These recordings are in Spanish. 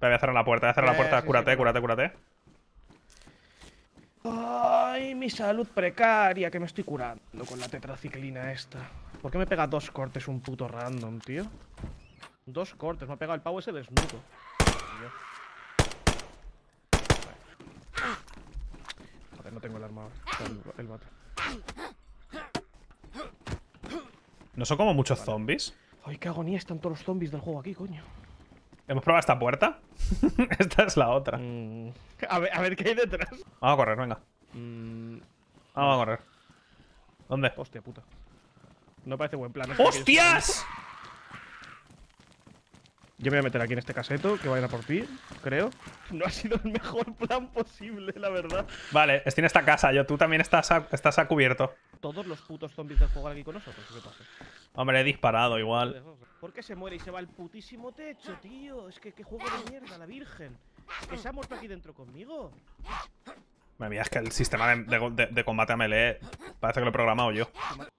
Voy a cerrar la puerta, voy a cerrar la eh, puerta. cúrate, cúrate, cúrate. Ay, mi salud precaria, que me estoy curando con la tetraciclina esta. ¿Por qué me pega dos cortes un puto random, tío? Dos cortes, me ha pegado el pavo ese desnudo. no tengo el arma El, ¿No son como muchos zombies? Ay, qué agonía están todos los zombies del juego aquí, coño. ¿Hemos probado esta puerta? Esta es la otra. Mm. A, ver, qué hay detrás. Vamos a correr, venga. Mm. Vamos a correr. ¿Dónde? Hostia puta. No parece buen plan. Este ¡Hostias! Yo me voy a meter aquí en este caseto, que vayan por ti, creo. No ha sido el mejor plan posible, la verdad. Vale, estoy en esta casa, yo. Tú también estás a, estás a cubierto. ¿Todos los putos zombies de jugar aquí con nosotros? ¿Qué pasa? Hombre, he disparado igual. ¿Por qué se muere y se va el putísimo techo, tío? Es que qué juego de mierda, la virgen. que se ha muerto aquí dentro conmigo. Madre es que el sistema de, combate a melee parece que lo he programado yo.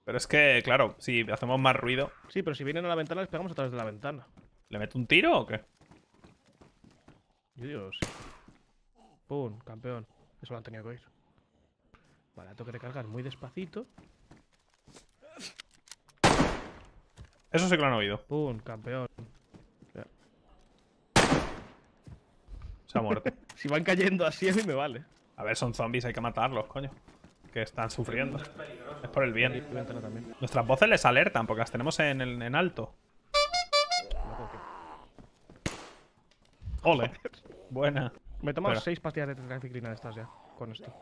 Pero es que, claro, si hacemos más ruido... Sí, pero si vienen a la ventana les pegamos a través de la ventana. ¿Le meto un tiro o qué? Dios. Pum, campeón. Eso lo han tenido que oír. Vale, tengo que recargar muy despacito. Eso sí que lo han oído. Pum, campeón. Se ha muerto. si van cayendo así a mí me vale. A ver, son zombies, hay que matarlos, coño. Que están sufriendo. Es por el bien. Nuestras voces les alertan porque las tenemos en, el, en alto. Ole. Buena. Me tomo seis pastillas de tetraciclina de estas ya, con esto.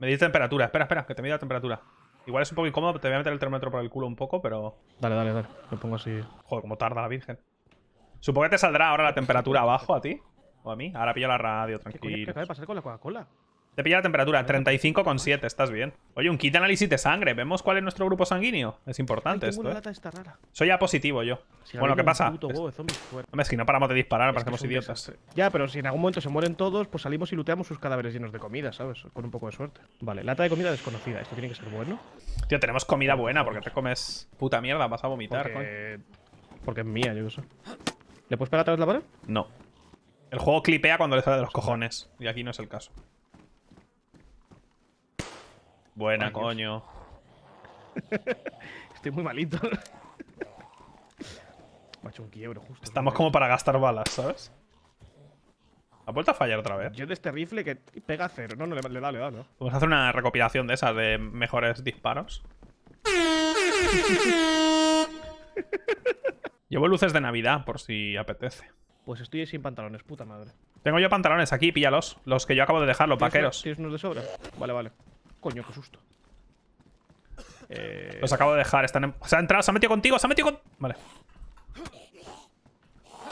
Me di temperatura, espera, espera, que te mida la temperatura. Igual es un poco incómodo, te voy a meter el termómetro por el culo un poco, pero... Dale, dale, dale. Lo pongo así. Joder, como tarda la virgen. Supongo que te saldrá ahora la temperatura abajo a ti. O a mí. Ahora pillo la radio, tranquilo. ¿Qué acaba de pasar con la Coca-Cola? Te pilla la temperatura, 35,7, pues. estás bien. Oye, un kit de análisis de sangre. Vemos cuál es nuestro grupo sanguíneo. Es importante esto. ¿eh? lata rara. Soy ya positivo yo. bueno, ¿qué pasa? Hombre, es que no paramos de disparar, es parecemos idiotas. Ya, pero si en algún momento se mueren todos, pues salimos y luteamos sus cadáveres llenos de comida, ¿sabes? Con un poco de suerte. Vale, lata de comida desconocida. Esto tiene que ser bueno. Tío, tenemos comida buena, porque te comes puta mierda, vas a vomitar, Porque, porque es mía, yo qué sé. ¿Le puedes pegar a través la pared? No. El juego clipea cuando le sale de los cojones. Y aquí no es el caso. Buena, coño. Estoy muy malito. Me ha hecho un quiebro, justo. Estamos como para gastar balas, ¿sabes? Ha vuelto a fallar otra vez. Yo de este rifle que pega cero. No, no, le, le da, le da, ¿no? Vamos a hacer una recopilación de esas de mejores disparos. Llevo luces de Navidad, por si apetece. Pues estoy sin pantalones, puta madre. Tengo yo pantalones aquí, píllalos. Los que yo acabo de dejar, los vaqueros. ¿Tienes unos de sobra? Vale, vale. Coño, qué susto. Eh, Los acabo de dejar. Están en... Se ha entrado, se ha metido contigo, se ha metido con... Vale.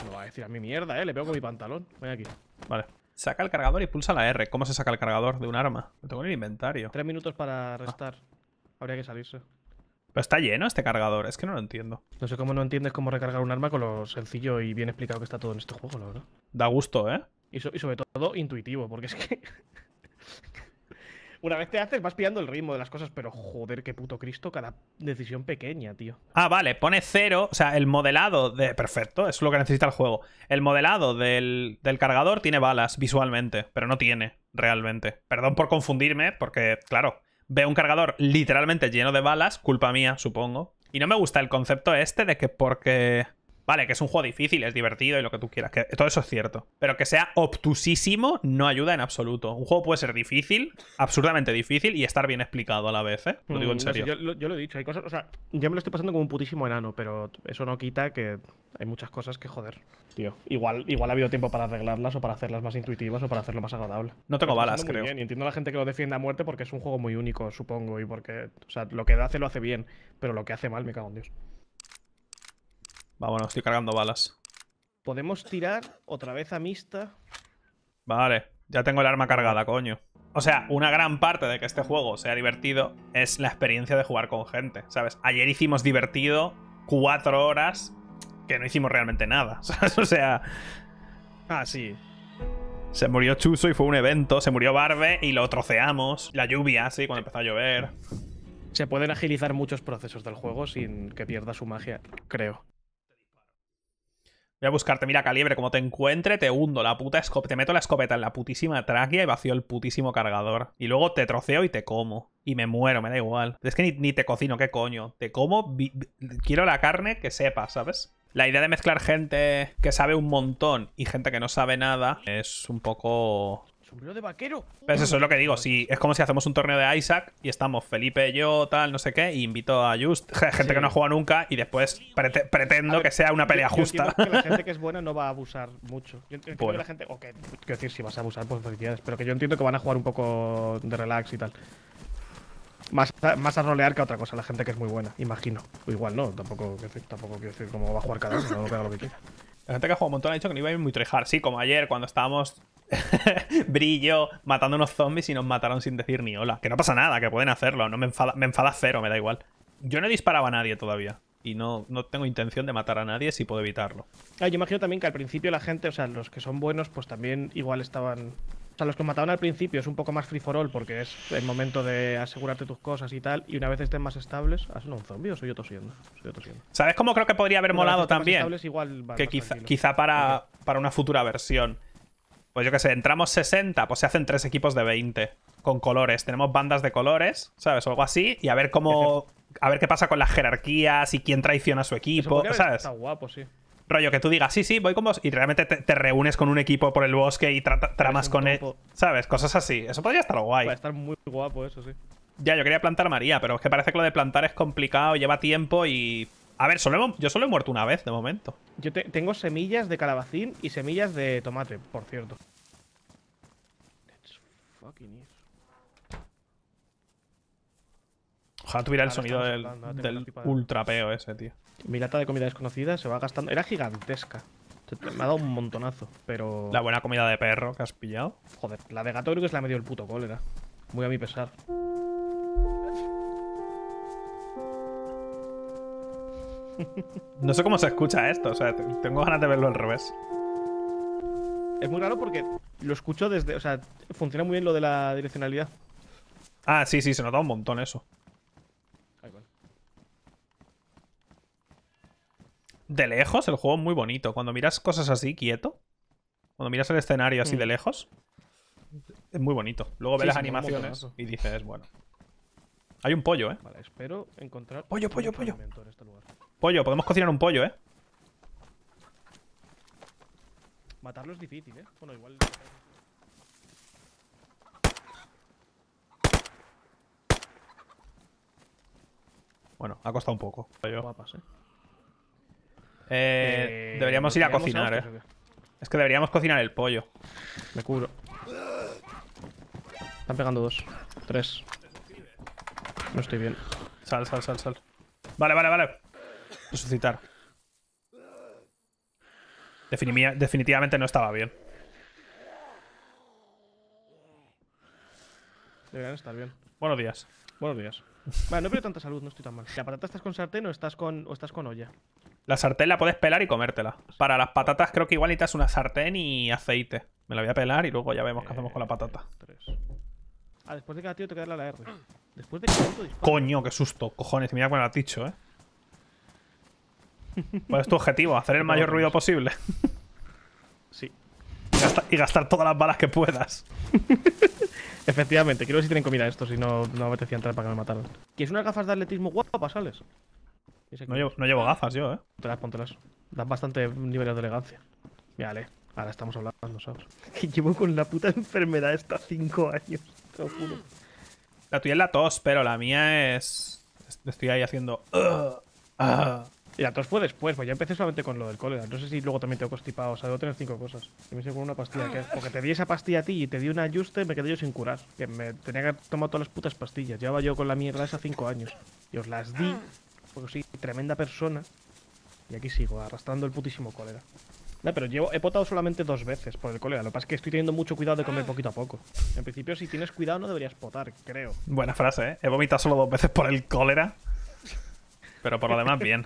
No va a decir a mi mierda, eh. Le pego con mi pantalón. Voy aquí. Vale. Saca el cargador y pulsa la R. ¿Cómo se saca el cargador de un arma? Lo tengo en el inventario. Tres minutos para ah. restar. Habría que salirse. Pero está lleno este cargador, es que no lo entiendo. No sé cómo no entiendes cómo recargar un arma con lo sencillo y bien explicado que está todo en este juego, la verdad. Da gusto, ¿eh? y sobre todo intuitivo, porque es que... una vez te haces, vas pillando el ritmo de las cosas, pero joder, qué puto Cristo, cada decisión pequeña, tío. Ah, vale, pone cero, o sea, el modelado de. Perfecto, es lo que necesita el juego. El modelado del, del cargador tiene balas visualmente, pero no tiene realmente. Perdón por confundirme, porque, claro, veo un cargador literalmente lleno de balas, culpa mía, supongo. Y no me gusta el concepto este de que porque Vale, que es un juego difícil, es divertido y lo que tú quieras, que todo eso es cierto. Pero que sea obtusísimo no ayuda en absoluto. Un juego puede ser difícil, absurdamente difícil y estar bien explicado a la vez, ¿eh? Lo digo en mm, serio. yo, lo he dicho, hay cosas, o sea, yo me lo estoy pasando como un putísimo enano, pero eso no quita que hay muchas cosas que joder, tío. Igual, igual ha habido tiempo para arreglarlas o para hacerlas más intuitivas o para hacerlo más agradable. No tengo balas, creo. Bien, y entiendo a la gente que lo defiende a muerte porque es un juego muy único, supongo, y porque, o sea, lo que hace lo hace bien, pero lo que hace mal, me cago en Dios. Vámonos, estoy cargando balas. Podemos tirar otra vez a Mista? Vale, ya tengo el arma cargada, coño. O sea, una gran parte de que este juego sea divertido es la experiencia de jugar con gente, ¿sabes? Ayer hicimos divertido cuatro horas que no hicimos realmente nada, ¿sabes? O sea... Ah, sí. Se murió Chuso y fue un evento, se murió Barbe y lo troceamos. La lluvia, sí, cuando empezó a llover. Se pueden agilizar muchos procesos del juego sin que pierda su magia, creo. Voy a buscarte, mira calibre, como te encuentre, te hundo la puta escopeta, te meto la escopeta en la putísima tráquea y vacío el putísimo cargador. Y luego te troceo y te como. Y me muero, me da igual. Es que ni, ni te cocino, qué coño. Te como, quiero la carne que sepa, ¿sabes? La idea de mezclar gente que sabe un montón y gente que no sabe nada es un poco Sombrero de vaquero. eso es lo que digo. es como si hacemos un torneo de Isaac y estamos Felipe, yo, tal, no sé qué, y invito a Just, gente que no ha juega nunca, y después pretendo que sea una pelea justa. la gente que es buena no va a abusar mucho. Yo entiendo que la gente. O quiero decir, si vas a abusar, pues felicidades. Pero que yo entiendo que van a jugar un poco de relax y tal. Más a, más a rolear que a otra cosa, la gente que es muy buena, imagino. O igual no, tampoco, tampoco quiero decir cómo va a jugar cada uno, lo que quiera. La gente que ha jugado un montón ha dicho que no iba a ir muy trejar. Sí, como ayer, cuando estábamos brillo matando unos zombies y nos mataron sin decir ni hola. Que no pasa nada, que pueden hacerlo. No me enfada, me enfada cero, me da igual. Yo no he disparado a nadie todavía. Y no, no tengo intención de matar a nadie si puedo evitarlo. Ah, yo imagino también que al principio la gente, o sea, los que son buenos, pues también igual estaban o sea, los que mataban al principio es un poco más free for all porque es el momento de asegurarte tus cosas y tal. Y una vez estén más estables, ¿has ah, un zombie o soy yo tosiendo? ¿Sabes cómo creo que podría haber molado también? que quizá, para, para, una futura versión pues yo qué sé, entramos 60, pues se hacen tres equipos de 20 con colores. Tenemos bandas de colores, ¿sabes? O algo así. Y a ver cómo. A ver qué pasa con las jerarquías y quién traiciona a su equipo, ¿sabes? Está guapo, sí. Rollo que tú digas, sí, sí, voy con vos. Y realmente te, reúnes con un equipo por el bosque y tramas con él. ¿Sabes? Cosas así. Eso podría estar guay. a estar muy guapo, eso sí. Ya, yo quería plantar María, pero es que parece que lo de plantar es complicado, lleva tiempo y a ver, yo solo he muerto una vez de momento. Yo tengo semillas de calabacín y semillas de tomate, por cierto. Ojalá tuviera el sonido del, ultrapeo ese, tío. Mi lata de comida desconocida se va gastando. Era gigantesca. Me ha dado un montonazo, pero. La buena comida de perro que has pillado. Joder, la de gato creo que es la medio el puto cólera. Muy a mi pesar. No sé cómo se escucha esto, o sea, tengo ganas de verlo al revés. Es muy raro porque lo escucho desde. O sea, funciona muy bien lo de la direccionalidad. Ah, sí, sí, se nota un montón eso. De lejos, el juego es muy bonito. Cuando miras cosas así, quieto. Cuando miras el escenario así de mm. lejos, es muy bonito. Luego ve ves las animaciones y dices, bueno. Hay un pollo, ¿eh? Vale, espero encontrar. Pollo, pollo, pollo. Pollo, podemos cocinar un pollo, ¿eh? Matarlo es difícil, ¿eh? Bueno, igual... Bueno, ha costado un poco. ¿eh? Eh, eh, deberíamos ir a cocinar, ¿eh? Es que deberíamos cocinar el pollo. Me curo. Están pegando dos. Tres. No estoy bien. Sal, sal, sal, sal. Vale, vale, vale resucitar. definitivamente no estaba bien. Deberían estar bien. Buenos días. Buenos días. bueno no pido tanta salud, no estoy tan mal. ¿La patata estás con sartén o estás con, o estás con olla? La sartén la puedes pelar y comértela. Para las patatas creo que igual necesitas una sartén y aceite. Me la voy a pelar y luego ya vemos qué hacemos con la eh, patata. Tres. Ah, después de cada tío te queda la R. de Coño, qué susto. Cojones, mira cuando la has dicho, eh. ¿Cuál pues es tu objetivo? Hacer el mayor ruido posible. Sí. Y gastar, todas las balas que puedas. Efectivamente, quiero ver si tienen comida esto, si no, no me apetecía entrar para que me mataran. ¿Quieres unas gafas de atletismo guapas, sales No llevo, gafas yo, eh. ponte las. Dan bastante nivel de elegancia. vale ahora estamos hablando nosotros. Que llevo con la puta enfermedad esta cinco años, te lo juro. La tuya es la tos, pero la mía es. Estoy ahí haciendo. Y la fue después, pues ya empecé solamente con lo del cólera. No sé si luego también tengo constipado, o sea, debo tener cinco cosas. Y me hice con una pastilla, que, ah. porque te di esa pastilla a ti y te di un ajuste y me quedé yo sin curar. Que me tenía que tomar todas las putas pastillas. Llevaba yo con la mierda esa cinco años. Y os las di, ah. porque soy tremenda persona. Y aquí sigo, arrastrando el putísimo cólera. No, pero llevo, he potado solamente dos veces por el cólera. Lo que pasa es que estoy teniendo mucho cuidado de comer ah. poquito a poco. En principio, si tienes cuidado, no deberías potar, creo. Buena frase, ¿eh? He vomitado solo dos veces por el cólera. Pero por lo demás, bien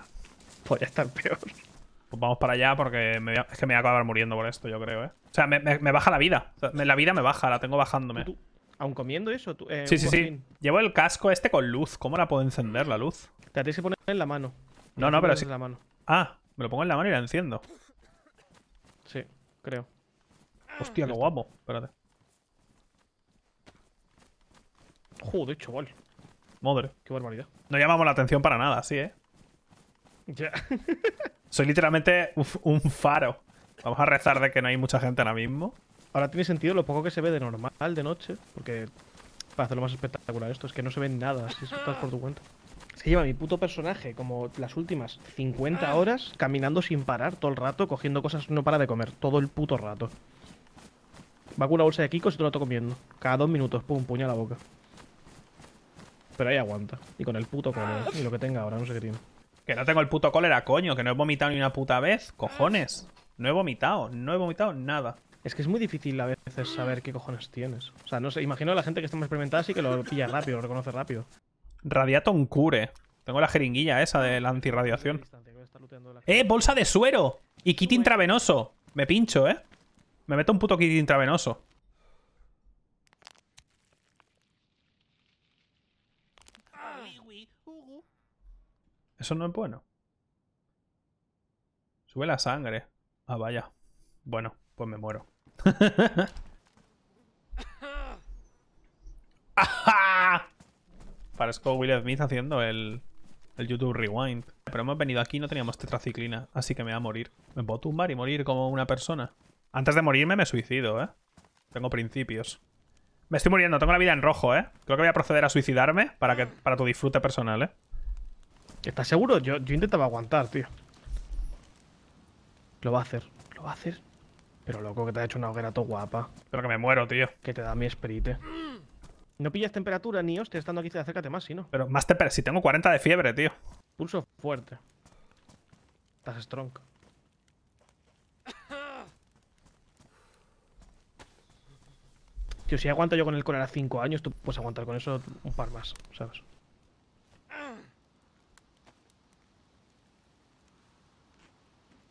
podría estar peor. Pues vamos para allá porque es que me voy a acabar muriendo por esto, yo creo, ¿eh? O sea, me, baja la vida. la vida me baja, la tengo bajándome. aún comiendo eso? Eh, sí, sí, sí. Llevo el casco este con luz. ¿Cómo la puedo encender, la luz? Te tienes que poner en la mano. No, no, pero sí. Si... La mano. Ah, me lo pongo en la mano y la enciendo. Sí, creo. Hostia, qué guapo. Espérate. Joder, chaval. Madre. Qué barbaridad. No llamamos la atención para nada, sí, ¿eh? Ya. Soy literalmente un faro. Vamos a rezar de que no hay mucha gente ahora mismo. Ahora tiene sentido lo poco que se ve de normal de noche, porque para lo más espectacular esto, es que no se ve nada si estás por tu cuenta. Es lleva mi puto personaje como las últimas 50 horas caminando sin parar todo el rato, cogiendo cosas, no para de comer, todo el puto rato. Va con una bolsa de Kiko y te lo estoy comiendo. Cada dos minutos, pum, puño a la boca. Pero ahí aguanta. Y con el puto Y lo que tenga ahora, no sé qué tiene. Que no tengo el puto cólera, coño. Que no he vomitado ni una puta vez. Cojones. No he vomitado. No he vomitado nada. Es que es muy difícil a veces saber qué cojones tienes. O sea, no sé. Imagino a la gente que está más experimentada que lo pilla rápido, lo reconoce rápido. Radiaton cure. Tengo la jeringuilla esa de la antirradiación. ¡Eh! ¡Bolsa de suero! Y kit intravenoso. Me pincho, ¿eh? Me meto un puto kit intravenoso. Eso no es bueno. Sube la sangre. Ah, vaya. Bueno, pues me muero. parece Parezco Will Smith haciendo el, YouTube Rewind. Pero hemos venido aquí y no teníamos tetraciclina, así que me voy a morir. Me puedo tumbar y morir como una persona. Antes de morirme me suicido, ¿eh? Tengo principios. Me estoy muriendo, tengo la vida en rojo, ¿eh? Creo que voy a proceder a suicidarme para, que, para tu disfrute personal, ¿eh? ¿Estás seguro? Yo, intentaba aguantar, tío. Lo va a hacer, lo va a hacer. Pero loco, que te ha hecho una hoguera todo guapa. Pero que me muero, tío. Que te da mi sprite. No pillas temperatura ni hostia estando aquí, te acércate más, si no. Pero más te... Si tengo 40 de fiebre, tío. Pulso fuerte. Estás strong. Tío, si aguanto yo con el a 5 años, tú puedes aguantar con eso un par más, ¿sabes?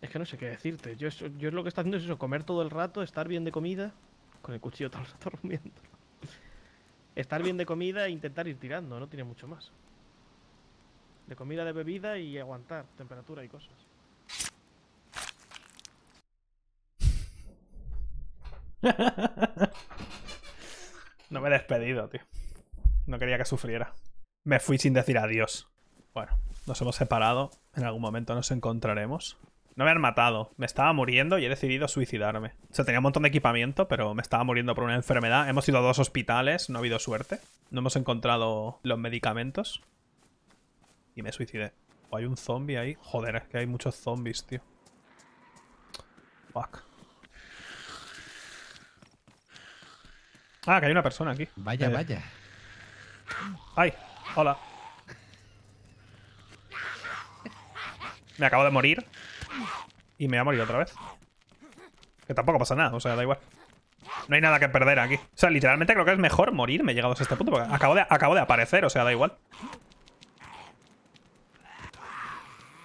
Es que no sé qué decirte. Yo, yo lo que está haciendo es eso, comer todo el rato, estar bien de comida, con el cuchillo todo el rato rompiendo. Estar bien de comida e intentar ir tirando, no tiene mucho más. De comida, de bebida y aguantar temperatura y cosas. no me he despedido, tío. No quería que sufriera. Me fui sin decir adiós. Bueno, nos hemos separado. En algún momento nos encontraremos. No me han matado. Me estaba muriendo y he decidido suicidarme. O sea, tenía un montón de equipamiento, pero me estaba muriendo por una enfermedad. Hemos ido a dos hospitales, no ha habido suerte. No hemos encontrado los medicamentos. Y me suicidé. O hay un zombie ahí. Joder, es que hay muchos zombies, tío. Fuck. Ah, que hay una persona aquí. Vaya, eh. vaya. Ay, hola. Me acabo de morir. Y me ha morido otra vez. Que tampoco pasa nada, o sea, da igual. No hay nada que perder aquí. O sea, literalmente creo que es mejor morirme llegados a este punto, porque acabo de, acabo de aparecer, o sea, da igual.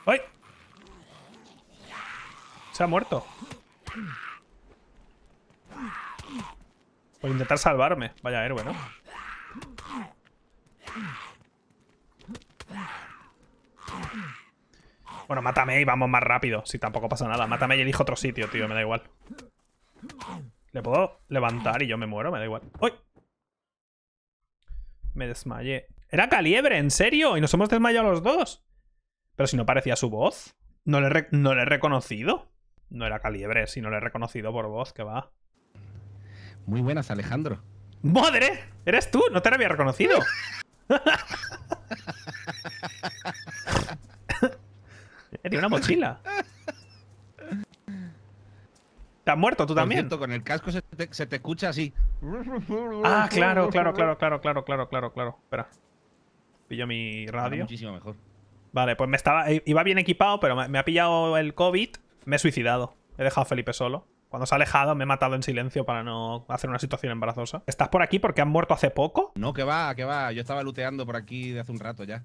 ¡Ay! Se ha muerto. Voy a intentar salvarme. Vaya héroe, ¿no? Bueno, mátame y vamos más rápido. Si tampoco pasa nada. Mátame y elijo otro sitio, tío. Me da igual. Le puedo levantar y yo me muero. Me da igual. ¡Uy! Me desmayé. Era Caliebre, ¿en serio? Y nos hemos desmayado los dos. Pero si no parecía su voz. No le, no le he reconocido. No era Caliebre, si no le he reconocido por voz, que va. Muy buenas, Alejandro. ¡Madre! ¿Eres tú? No te lo había reconocido. Tiene una mochila. ¿Te has muerto tú también? con el casco se te, escucha así. Ah, claro, claro, claro, claro, claro, claro, claro, claro. Espera. Pillo mi radio. muchísimo mejor. Vale, pues me estaba. Iba bien equipado, pero me, ha pillado el COVID. Me he suicidado. He dejado a Felipe solo. Cuando se ha alejado, me he matado en silencio para no hacer una situación embarazosa. ¿Estás por aquí porque han muerto hace poco? No, que va, que va. Yo estaba luteando por aquí de hace un rato ya.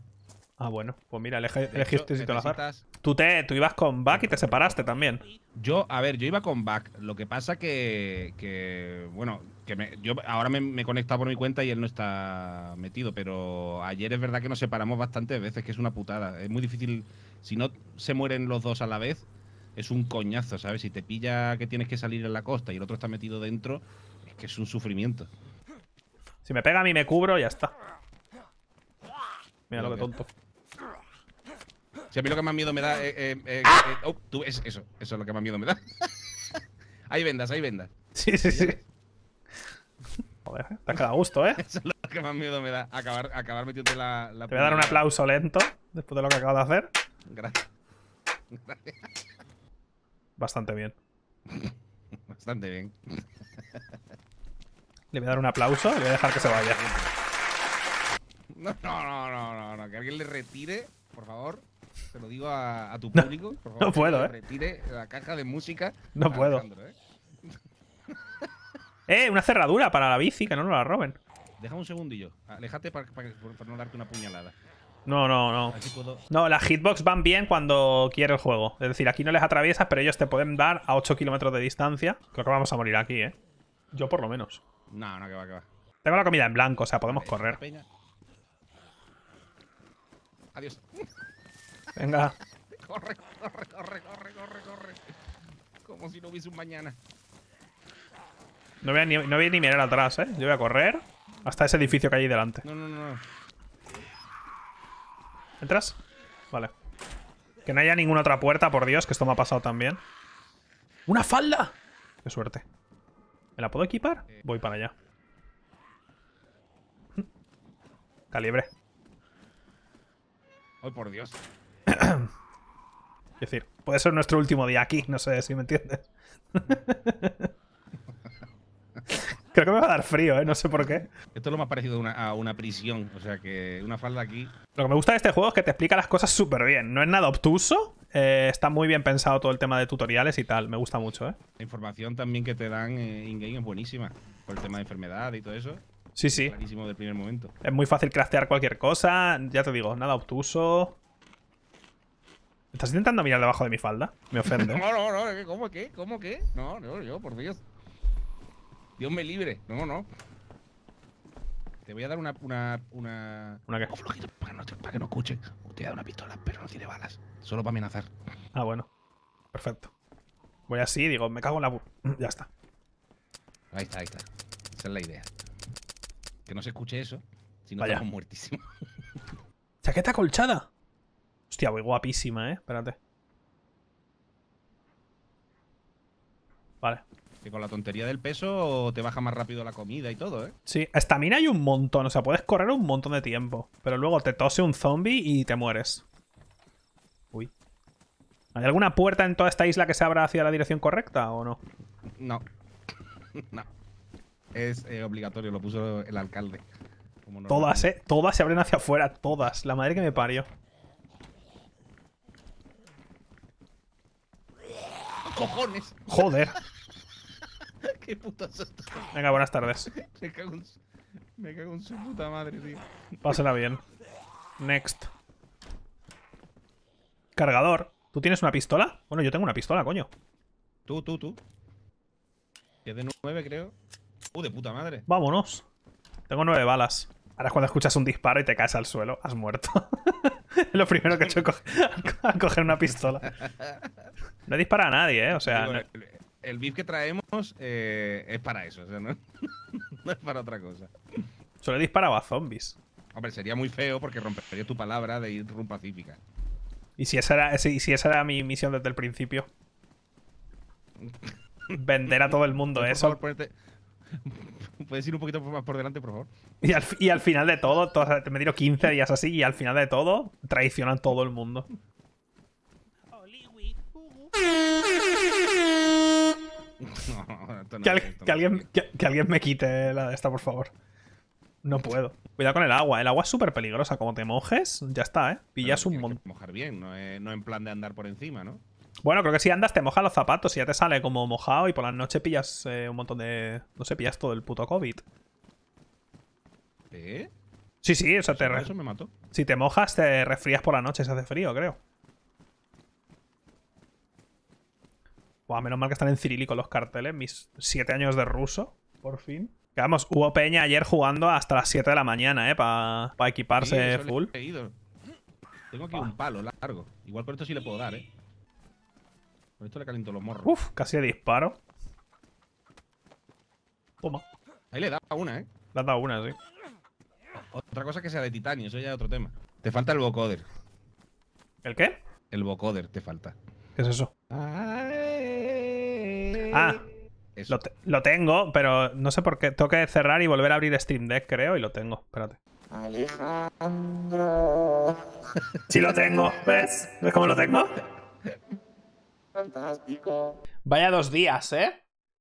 Ah, bueno, pues mira, elegiste usted te Tú, te, ibas con back y te separaste también. Yo, a ver, yo iba con back. Lo que pasa que, bueno, que me, yo ahora me, he conectado por mi cuenta y él no está metido, pero ayer es verdad que nos separamos bastantes veces, que es una putada. Es muy difícil, si no se mueren los dos a la vez, es un coñazo, ¿sabes? Si te pilla que tienes que salir en la costa y el otro está metido dentro, es que es un sufrimiento. Si me pega a mí me cubro, ya está. Mira lo que tonto. Si a mí lo que más miedo me da eh, eh, eh, ¡Ah! oh, es, eso, eso es lo que más miedo me da. hay vendas, hay vendas. Sí, sí, sí. Joder, te has quedado a gusto, ¿eh? Eso es lo que más miedo me da, acabar, acabar metiéndote la, la Te voy a dar un aplauso lento después de lo que acabas de hacer. Gracias. Gracias. Bastante bien. Bastante bien. Le voy a dar un aplauso y le voy a dejar que se vaya. no, no, no, no, no. Que alguien le retire, por favor se lo digo a, tu público. No, por favor, no puedo, ¿eh? Retire la caja de música. No puedo. ¿eh? ¿eh? una cerradura para la bici, que no nos la roben. Deja un segundillo. Alejate para, no darte una puñalada. No, no, no. No, las hitbox van bien cuando quiere el juego. Es decir, aquí no les atraviesas, pero ellos te pueden dar a 8 kilómetros de distancia. Creo que vamos a morir aquí, ¿eh? Yo por lo menos. No, no, que va, que va. Tengo la comida en blanco, o sea, podemos correr. Adiós. Venga. Corre, corre, corre, corre, corre, Como si no hubiese un mañana. No voy, a ni, no ni mirar atrás, ¿eh? Yo voy a correr hasta ese edificio que hay ahí delante. No, no, no. ¿Entras? Vale. Que no haya ninguna otra puerta, por Dios, que esto me ha pasado también. ¡Una falda! ¡Qué suerte! ¿Me la puedo equipar? Voy para allá. Calibre. ¡Ay, por Dios! es decir, puede ser nuestro último día aquí, no sé si me entiendes. Creo que me va a dar frío, ¿eh? no sé por qué. Esto es lo más parecido a una, prisión, o sea que una falda aquí. Lo que me gusta de este juego es que te explica las cosas súper bien. No es nada obtuso, eh, está muy bien pensado todo el tema de tutoriales y tal, me gusta mucho. ¿eh? La información también que te dan eh, in-game es buenísima, por el tema de enfermedad y todo eso. Sí, sí. del primer momento. Es muy fácil craftear cualquier cosa, ya te digo, nada obtuso. ¿Estás intentando mirar debajo de mi falda? Me ofendo. no, no, no. ¿Cómo qué? ¿Cómo qué? No, no, yo, por Dios. Dios me libre. No, no. Te voy a dar una. ¿Una, una... ¿Una qué? flojito para, para que no escuche. Te voy a dar una pistola, pero no tiene balas. Solo para amenazar. Ah, bueno. Perfecto. Voy así digo, me cago en la. ya está. Ahí está, ahí está. Esa es la idea. Que no se escuche eso, si no estamos muertísimos. ¡Chaqueta colchada! Hostia, voy guapísima, eh. Espérate. Vale. Que con la tontería del peso te baja más rápido la comida y todo, ¿eh? Sí, mina hay un montón, o sea, puedes correr un montón de tiempo. Pero luego te tose un zombie y te mueres. Uy. ¿Hay alguna puerta en toda esta isla que se abra hacia la dirección correcta o no? No. no. Es eh, obligatorio, lo puso el alcalde. Todas, ¿eh? Todas se abren hacia afuera, todas. La madre que me parió. cojones. Joder. Qué puta Venga, buenas tardes. Me cago, en, su puta madre, tío. Pásala bien. Next. Cargador. ¿Tú tienes una pistola? Bueno, yo tengo una pistola, coño. Tú, tú, tú. de nueve, creo. Uh, de puta madre. Vámonos. Tengo nueve balas. Ahora es cuando escuchas un disparo y te caes al suelo. Has muerto. lo primero que he hecho es coger, a coger una pistola. No dispara a nadie, ¿eh? O sea. El VIP que traemos eh, es para eso, o sea, ¿no? es para otra cosa. Solo disparaba a zombies. Hombre, sería muy feo porque rompería tu palabra de ir rumba pacífica. ¿Y si esa era, si esa era mi misión desde el principio? Vender a todo el mundo eso. Favor, puedes ir un poquito más por delante, por favor? Y al, final de todo, me tiro 15 días así, y al final de todo, traicionan todo el mundo. que, alguien, que, alguien me quite la de esta, por favor. No puedo. Cuidado con el agua. El agua es súper peligrosa. Como te mojes, ya está, ¿eh? Pillas un montón. mojar bien, no en plan de andar por encima, ¿no? Bueno, creo que si andas te moja los zapatos y ya te sale como mojado y por la noche pillas eh, un montón de... No sé, pillas todo el puto COVID. ¿Eh? Sí, sí, eso te... Eso me mató. Si te mojas te resfrías por la noche, se hace frío, creo. Buah, menos mal que están en cirílico los carteles, mis siete años de ruso, por fin. Que vamos, hubo peña ayer jugando hasta las 7 de la mañana, ¿eh? Para equiparse full. Tengo aquí un palo largo. Igual por esto sí le puedo dar, ¿eh? esto le caliento los morros. Uf, casi a disparo. Toma. Ahí le da una, ¿eh? Le has dado una, sí. Otra cosa que sea de titanio, eso ya es otro tema. Te falta el vocoder. ¿El qué? El vocoder te falta. ¿Qué es eso? Ah, ah Lo, tengo, pero no sé por qué. Tengo que cerrar y volver a abrir Steam Deck, creo, y lo tengo. Espérate. sí lo tengo, ¿ves? ¿Ves cómo lo tengo? Fantástico. Vaya dos días, ¿eh?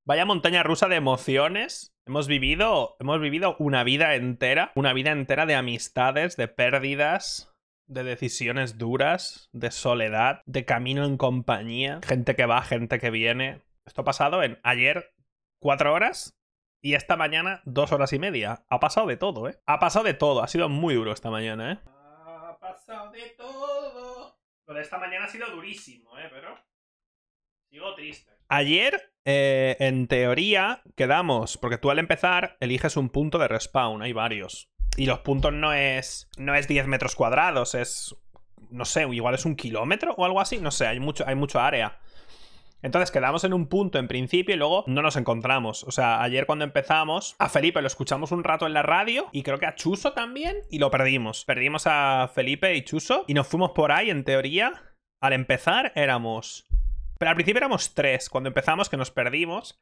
Vaya montaña rusa de emociones. Hemos vivido, hemos vivido una vida entera, una vida entera de amistades, de pérdidas, de decisiones duras, de soledad, de camino en compañía, gente que va, gente que viene. Esto ha pasado en ayer cuatro horas y esta mañana dos horas y media. Ha pasado de todo, ¿eh? Ha pasado de todo. Ha sido muy duro esta mañana, ¿eh? Ha pasado de todo. esta mañana ha sido durísimo, ¿eh? Pero triste. Ayer, eh, en teoría, quedamos, porque tú al empezar eliges un punto de respawn, hay varios. Y los puntos no es, no es 10 metros cuadrados, es, no sé, igual es un kilómetro o algo así, no sé, hay mucho, hay mucho área. Entonces quedamos en un punto en principio y luego no nos encontramos. O sea, ayer cuando empezamos, a Felipe lo escuchamos un rato en la radio y creo que a Chuso también y lo perdimos. Perdimos a Felipe y Chuso y nos fuimos por ahí en teoría. Al empezar éramos pero al principio éramos tres. Cuando empezamos, que nos perdimos.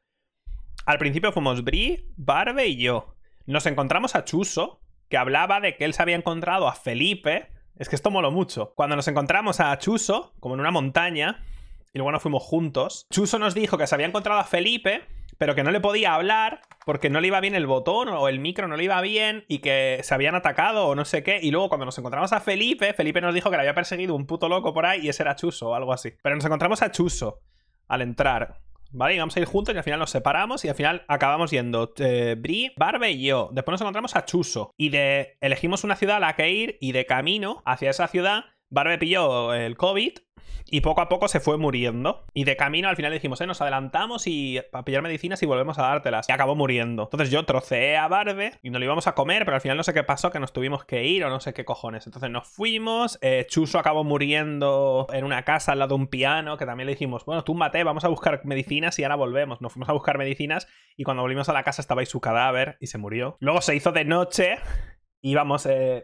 Al principio fuimos Bri, Barbe y yo. Nos encontramos a Chuso, que hablaba de que él se había encontrado a Felipe. Es que esto moló mucho. Cuando nos encontramos a Chuso, como en una montaña, y luego nos fuimos juntos, Chuso nos dijo que se había encontrado a Felipe pero que no le podía hablar porque no le iba bien el botón o el micro no le iba bien y que se habían atacado o no sé qué. Y luego cuando nos encontramos a Felipe, Felipe nos dijo que le había perseguido un puto loco por ahí y ese era Chuso o algo así. Pero nos encontramos a Chuso al entrar. ¿Vale? vamos a ir juntos y al final nos separamos y al final acabamos yendo eh, Bri, Barbe y yo. Después nos encontramos a Chuso y de elegimos una ciudad a la que ir y de camino hacia esa ciudad Barbe pilló el COVID y poco a poco se fue muriendo. Y de camino al final dijimos, eh, nos adelantamos y para pillar medicinas y volvemos a dártelas. Y acabó muriendo. Entonces yo troceé a Barbe y nos lo íbamos a comer, pero al final no sé qué pasó, que nos tuvimos que ir o no sé qué cojones. Entonces nos fuimos. Eh, Chuso acabó muriendo en una casa al lado de un piano, que también le dijimos, bueno, tú mate, vamos a buscar medicinas y ahora volvemos. Nos fuimos a buscar medicinas y cuando volvimos a la casa estaba ahí su cadáver y se murió. Luego se hizo de noche íbamos eh,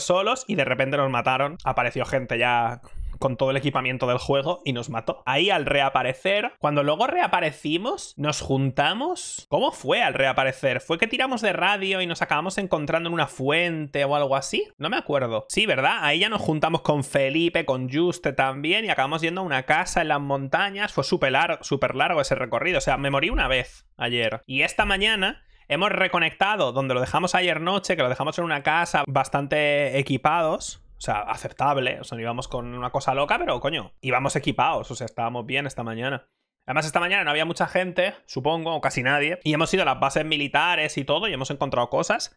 solos y de repente nos mataron. Apareció gente ya con todo el equipamiento del juego y nos mató. Ahí al reaparecer, cuando luego reaparecimos, nos juntamos. ¿Cómo fue al reaparecer? ¿Fue que tiramos de radio y nos acabamos encontrando en una fuente o algo así? No me acuerdo. Sí, ¿verdad? Ahí ya nos juntamos con Felipe, con Juste también y acabamos yendo a una casa en las montañas. Fue súper largo, super largo ese recorrido. O sea, me morí una vez ayer. Y esta mañana hemos reconectado donde lo dejamos ayer noche, que lo dejamos en una casa bastante equipados o sea, aceptable. O sea, no íbamos con una cosa loca, pero coño, íbamos equipados, o sea, estábamos bien esta mañana. Además, esta mañana no había mucha gente, supongo, o casi nadie. Y hemos ido a las bases militares y todo, y hemos encontrado cosas.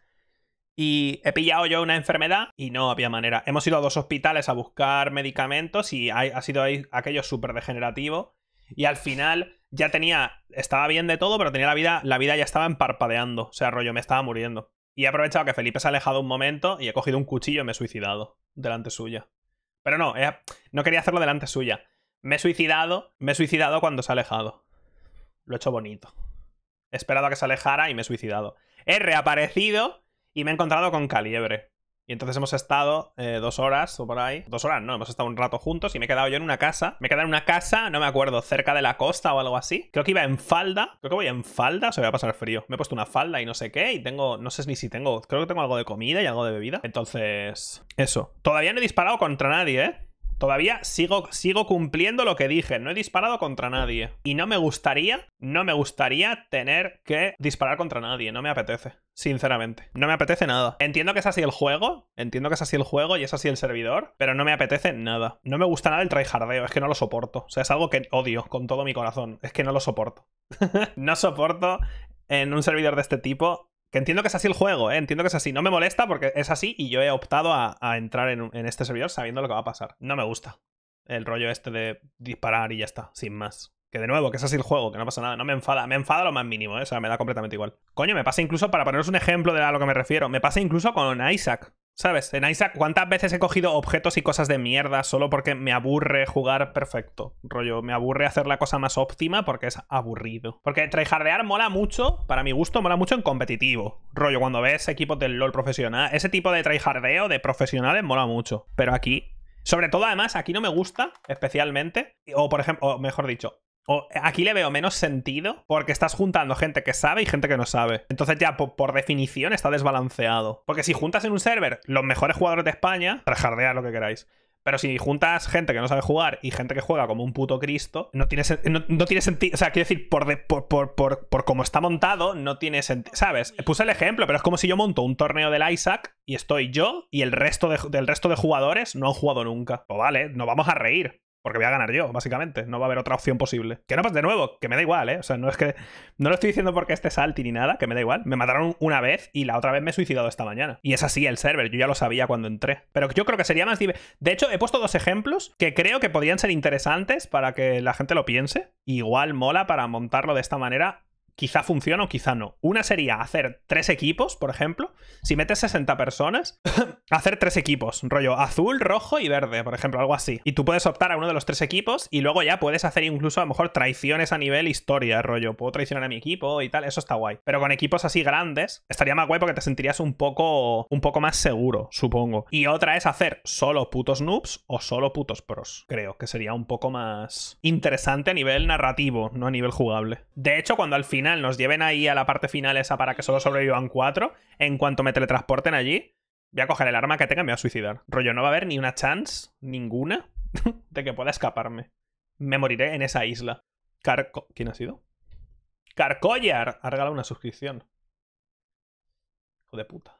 Y he pillado yo una enfermedad y no había manera. Hemos ido a dos hospitales a buscar medicamentos y ha sido ahí aquello súper degenerativo. Y al final ya tenía, estaba bien de todo, pero tenía la vida, la vida ya estaba emparpadeando. O sea, rollo, me estaba muriendo. Y he aprovechado que Felipe se ha alejado un momento y he cogido un cuchillo y me he suicidado delante suya. Pero no, no quería hacerlo delante suya. Me he suicidado, me he suicidado cuando se ha alejado. Lo he hecho bonito. He esperado a que se alejara y me he suicidado. He reaparecido y me he encontrado con Caliebre. Y entonces hemos estado eh, dos horas o por ahí. Dos horas, no, hemos estado un rato juntos y me he quedado yo en una casa. Me he quedado en una casa, no me acuerdo, cerca de la costa o algo así. Creo que iba en falda. Creo que voy en falda, se me va a pasar frío. Me he puesto una falda y no sé qué. Y tengo, no sé ni si tengo, creo que tengo algo de comida y algo de bebida. Entonces, eso. Todavía no he disparado contra nadie, ¿eh? Todavía sigo, sigo cumpliendo lo que dije, no he disparado contra nadie. Y no me gustaría, no me gustaría tener que disparar contra nadie, no me apetece. Sinceramente, no me apetece nada. Entiendo que es así el juego, entiendo que es así el juego y es así el servidor, pero no me apetece nada. No me gusta nada el tryhardeo, es que no lo soporto. O sea, es algo que odio con todo mi corazón, es que no lo soporto. no soporto en un servidor de este tipo que entiendo que es así el juego, ¿eh? entiendo que es así. No me molesta porque es así y yo he optado a, entrar en, en este servidor sabiendo lo que va a pasar. No me gusta el rollo este de disparar y ya está, sin más. Que de nuevo, que es así el juego, que no pasa nada. No me enfada, me enfada lo más mínimo, ¿eh? o sea, me da completamente igual. Coño, me pasa incluso, para poneros un ejemplo de a lo que me refiero, me pasa incluso con Isaac. ¿Sabes? En Isaac, ¿cuántas veces he cogido objetos y cosas de mierda solo porque me aburre jugar perfecto? Rollo, me aburre hacer la cosa más óptima porque es aburrido. Porque tryhardear mola mucho, para mi gusto, mola mucho en competitivo. Rollo, cuando ves equipos del LOL profesional, ese tipo de tryhardeo de profesionales mola mucho. Pero aquí sobre todo, además, aquí no me gusta especialmente. O, por ejemplo, o mejor dicho, aquí le veo menos sentido porque estás juntando gente que sabe y gente que no sabe. Entonces ya por, definición está desbalanceado. Porque si juntas en un server los mejores jugadores de España, jardear lo que queráis. Pero si juntas gente que no sabe jugar y gente que juega como un puto Cristo, no tiene, no, sentido. O sea, quiero decir, por, de, por, como está montado, no tiene sentido. ¿Sabes? Puse el ejemplo, pero es como si yo monto un torneo del Isaac y estoy yo y el resto del resto de jugadores no han jugado nunca. O pues vale, nos vamos a reír. Porque voy a ganar yo, básicamente. No va a haber otra opción posible. Que no, pues de nuevo, que me da igual, ¿eh? O sea, no es que. No lo estoy diciendo porque este salti ni nada, que me da igual. Me mataron una vez y la otra vez me he suicidado esta mañana. Y es así el server, yo ya lo sabía cuando entré. Pero yo creo que sería más. De hecho, he puesto dos ejemplos que creo que podrían ser interesantes para que la gente lo piense. Igual mola para montarlo de esta manera quizá funciona o quizá no. Una sería hacer tres equipos, por ejemplo. Si metes 60 personas, hacer tres equipos, rollo azul, rojo y verde, por ejemplo, algo así. Y tú puedes optar a uno de los tres equipos y luego ya puedes hacer incluso a lo mejor traiciones a nivel historia, rollo, puedo traicionar a mi equipo y tal, eso está guay. Pero con equipos así grandes, estaría más guay porque te sentirías un poco, un poco más seguro, supongo. Y otra es hacer solo putos noobs o solo putos pros, creo, que sería un poco más interesante a nivel narrativo, no a nivel jugable. De hecho, cuando al final final nos lleven ahí a la parte final esa para que solo sobrevivan cuatro, en cuanto me teletransporten allí, voy a coger el arma que tenga y me voy a suicidar. Rollo, no va a haber ni una chance, ninguna, de que pueda escaparme. Me moriré en esa isla. Carco... ¿Quién ha sido? Carcollar ha regalado una suscripción. Hijo de puta.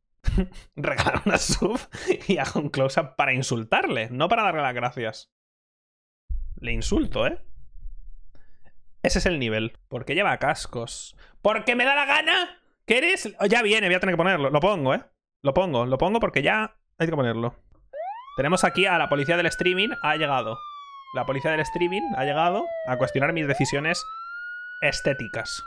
Regalar una sub y hago un close-up para insultarle, no para darle las gracias. Le insulto, ¿eh? Ese es el nivel. Porque lleva cascos. ¡Porque me da la gana! ¿Quieres? Oh, ya viene, voy a tener que ponerlo. Lo pongo, ¿eh? Lo pongo, lo pongo porque ya hay que ponerlo. Tenemos aquí a la policía del streaming. Ha llegado. La policía del streaming ha llegado a cuestionar mis decisiones estéticas.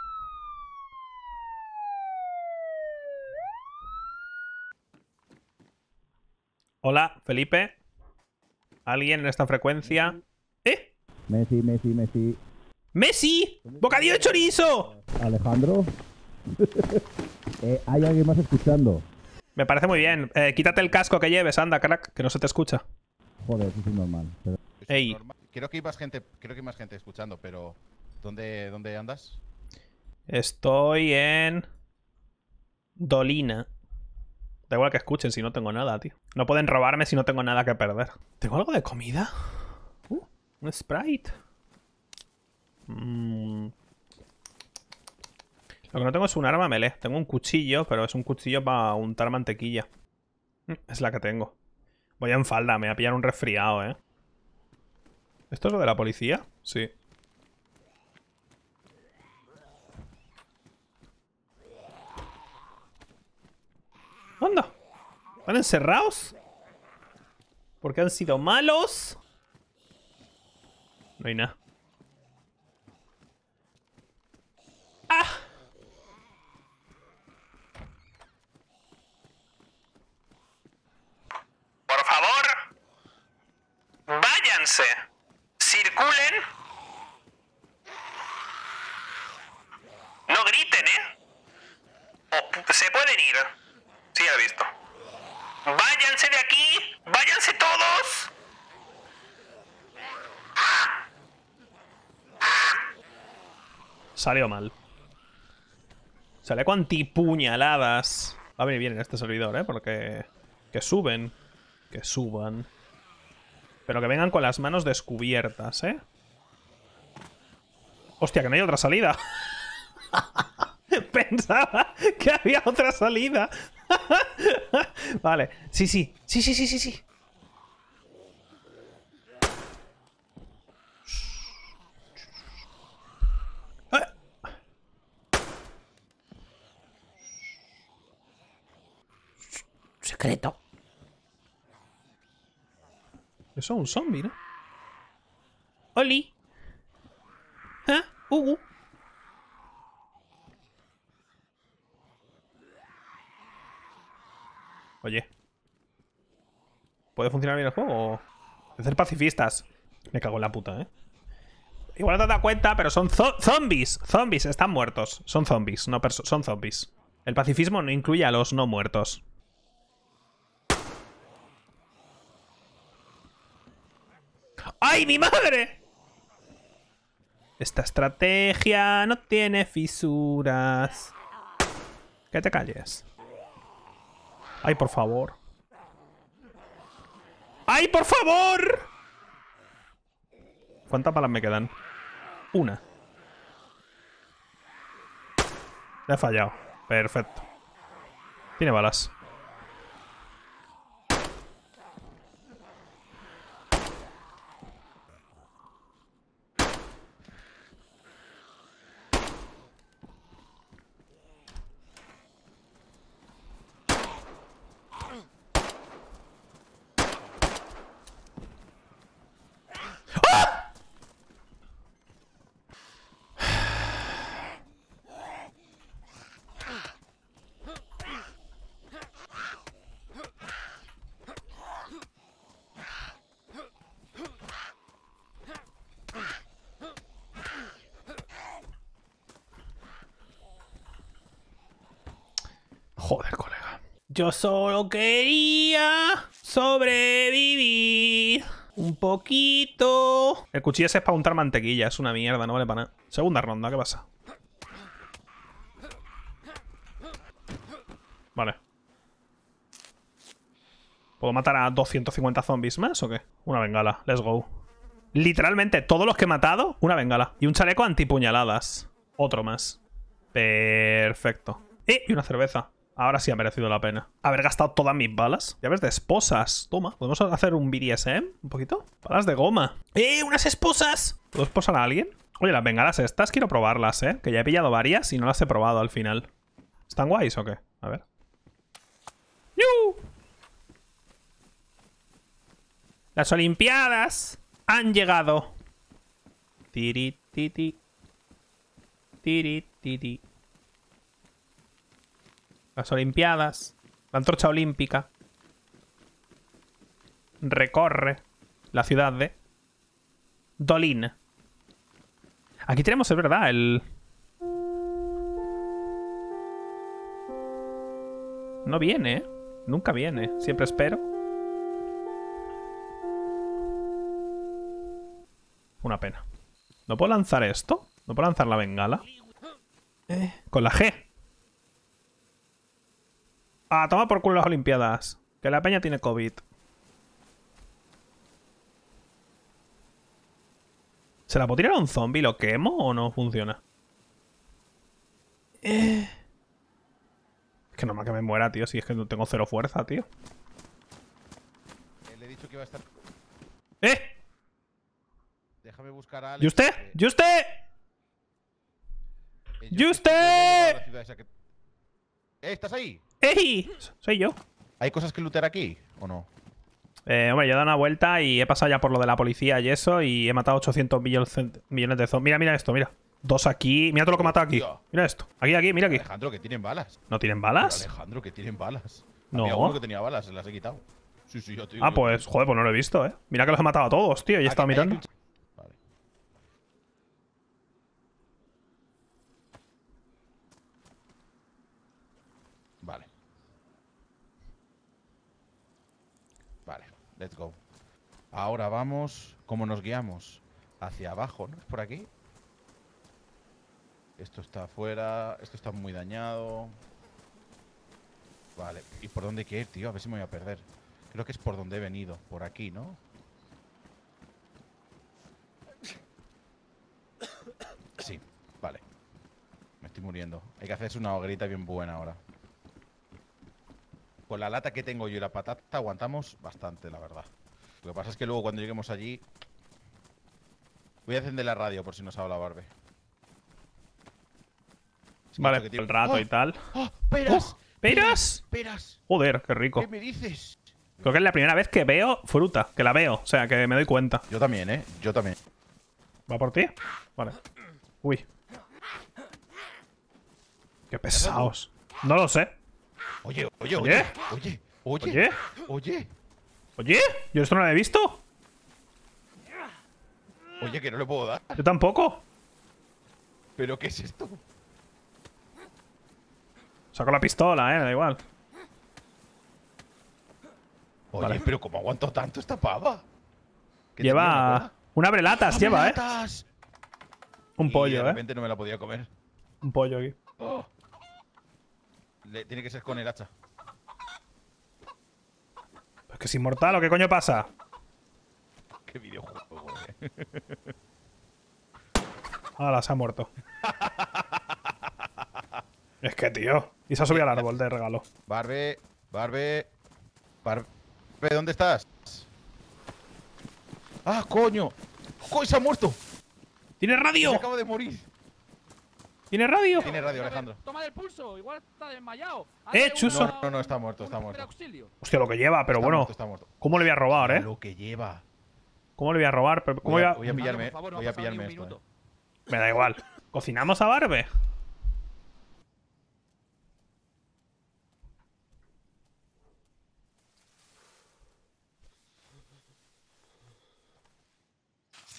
Hola, Felipe. ¿Alguien en esta frecuencia? ¿Eh? Messi, Messi, Messi. ¡Messi! ¡Bocadillo de chorizo! Alejandro. Eh, hay alguien más escuchando. Me parece muy bien. Eh, quítate el casco que lleves, anda, crack, que no se te escucha. Joder, eso es normal. Creo que hay más gente, creo que hay más gente escuchando, pero ¿dónde, dónde andas? Estoy en Dolina. Da igual que escuchen si no tengo nada, tío. No pueden robarme si no tengo nada que perder. ¿Tengo algo de comida? Uh. un Sprite. Mm. Lo que no tengo es un arma melee. Tengo un cuchillo, pero es un cuchillo para untar mantequilla. Mm, es la que tengo. Voy en falda, me voy a pillar un resfriado, ¿eh? ¿Esto es lo de la policía? Sí. ¿Onda? van encerrados? ¿Por qué han sido malos? No hay nada. Por favor, váyanse. Circulen. No griten, ¿eh? se pueden ir. Sí, ha visto. Váyanse de aquí. Váyanse todos. Salió mal. Sale con puñaladas. Va a venir bien en este servidor, ¿eh? Porque... Que suben. Que suban. Pero que vengan con las manos descubiertas, ¿eh? Hostia, que no hay otra salida. Pensaba que había otra salida. vale. Sí, sí. Sí, sí, sí, sí, sí. Eso es un zombie, ¿no? ¡Oli! ¿eh? Uh Oye. ¿Puede funcionar bien el juego? De ser pacifistas. Me cago en la puta, ¿eh? Igual no te das cuenta, pero son zombies. Zombies, están muertos. Son zombies, no son zombies. El pacifismo no incluye a los no muertos. ¡Ay, mi madre! Esta estrategia no tiene fisuras. Que te calles. ¡Ay, por favor! ¡Ay, por favor! ¿Cuántas balas me quedan? Una. Le he fallado. Perfecto. Tiene balas. Joder, colega. Yo solo quería sobrevivir. Un poquito. El cuchillo ese es para untar mantequilla, es una mierda, no vale para nada. Segunda ronda, ¿qué pasa? Vale. ¿Puedo matar a 250 zombies más o qué? Una bengala, let's go. Literalmente, todos los que he matado, una bengala. Y un chaleco antipuñaladas. Otro más. Perfecto. Eh, y una cerveza. Ahora sí ha merecido la pena. Haber gastado todas mis balas. Llaves de esposas. Toma. ¿Podemos hacer un BDSM? Un poquito. Balas de goma. ¡Eh! ¡Unas esposas! ¿Puedo esposar a alguien? Oye, las bengalas estas quiero probarlas, ¿eh? Que ya he pillado varias y no las he probado al final. ¿Están guays o qué? A ver. Las Olimpiadas han llegado. Tiri, titi. Tiri, titi las Olimpiadas, la antorcha olímpica. Recorre la ciudad de Dolin. Aquí tenemos, es verdad, el... No viene, ¿eh? Nunca viene. Siempre espero. Una pena. ¿No puedo lanzar esto? ¿No puedo lanzar la bengala? Eh, con la G. Ah, toma por culo las Olimpiadas. Que la peña tiene COVID. ¿Se la puedo tirar a un zombie? ¿Lo quemo o no funciona? Es que nomás que me muera, tío. Si es que no tengo cero fuerza, tío. Eh, le he que a estar... ¿Eh? Déjame buscar ¿Y usted? Eh. ¿Y usted? Eh, ¿Y usted? ¿Estás ahí? ¡Ey! Soy yo. ¿Hay cosas que lootear aquí o no? Eh, hombre, yo he dado una vuelta y he pasado ya por lo de la policía y eso y he matado 800 millones de zombies. Mira, mira esto, mira. Dos aquí. Mira todo lo que he matado aquí. Mira esto. Aquí, aquí, mira aquí. Alejandro, que tienen balas. ¿No tienen balas? Alejandro, que tienen balas. No. uno que tenía balas, se las he quitado. Sí, sí, yo, tío, Ah, pues, joder, pues no lo he visto, eh. Mira que los he matado a todos, tío. Ya estaba mirando. Let's go. Ahora vamos... ¿Cómo nos guiamos? Hacia abajo, ¿no? ¿Es por aquí? Esto está afuera. Esto está muy dañado. Vale. ¿Y por dónde hay que ir, tío? A ver si me voy a perder. Creo que es por donde he venido. Por aquí, ¿no? Sí. Vale. Me estoy muriendo. Hay que hacerse una hoguerita bien buena ahora con la lata que tengo yo y la patata aguantamos bastante, la verdad. Lo que pasa es que luego cuando lleguemos allí... Voy a encender la radio por si nos habla Barbe. vale, que el rato y ¡Ah! tal. ¡Ah! ¡Oh! ¡Peras! ¡Peras! ¡Peras! Joder, qué rico. ¿Qué me dices? Creo que es la primera vez que veo fruta, que la veo, o sea, que me doy cuenta. Yo también, ¿eh? Yo también. ¿Va por ti? Vale. Uy. Qué pesados. No lo sé. Oye, oye, oye. Oye, oye. Oye. Oye. ¿Yo esto no lo he visto? Oye, que no le puedo dar. Yo tampoco. ¿Pero qué es esto? Saco la pistola, eh, da igual. Oye, pero ¿cómo aguanto tanto esta pava? Lleva una abrelatas, lleva, eh. Un pollo, y de eh. no me la podía comer. Un pollo aquí. Oh tiene que ser con el hacha. Es que es inmortal, ¿o qué coño pasa? Qué videojuego, güey. se ha muerto. es que, tío. Y se ha subido al árbol de regalo. Barbe, Barbe. Barbe, ¿dónde estás? ¡Ah, coño! ¡Coño, se ha muerto! ¡Tiene radio! Se de morir. ¿Tiene radio? Tiene radio, Alejandro. Toma del pulso, igual está desmayado. ¡Eh, chuso! No, no, no, está muerto, está muerto. Hostia, lo que lleva, pero bueno. está muerto. ¿Cómo le voy a robar, eh? Lo que lleva. ¿Cómo le voy a robar? voy, a, pillarme, voy a pillarme esto. Eh? Me da igual. ¿Cocinamos a Barbe?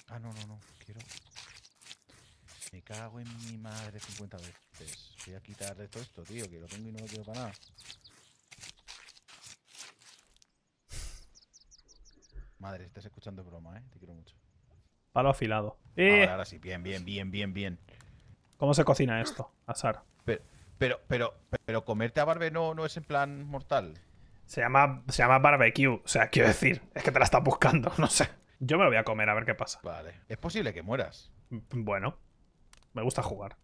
Ah, no, no, no. Quiero. Me cago en mi madre 50 veces. Voy a quitarle todo esto, tío, que lo tengo y no lo quiero para nada. Madre, estás escuchando broma, ¿eh? Te quiero mucho. Palo afilado. Ahora, eh. sí, bien, bien, bien, bien, bien. ¿Cómo se cocina esto, Azar? Pero, pero, pero, pero comerte a barbe no, no es en plan mortal. Se llama, se llama barbecue. O sea, quiero decir, es que te la estás buscando, no sé. Yo me lo voy a comer a ver qué pasa. Vale. Es posible que mueras. Bueno. Me gusta jugar.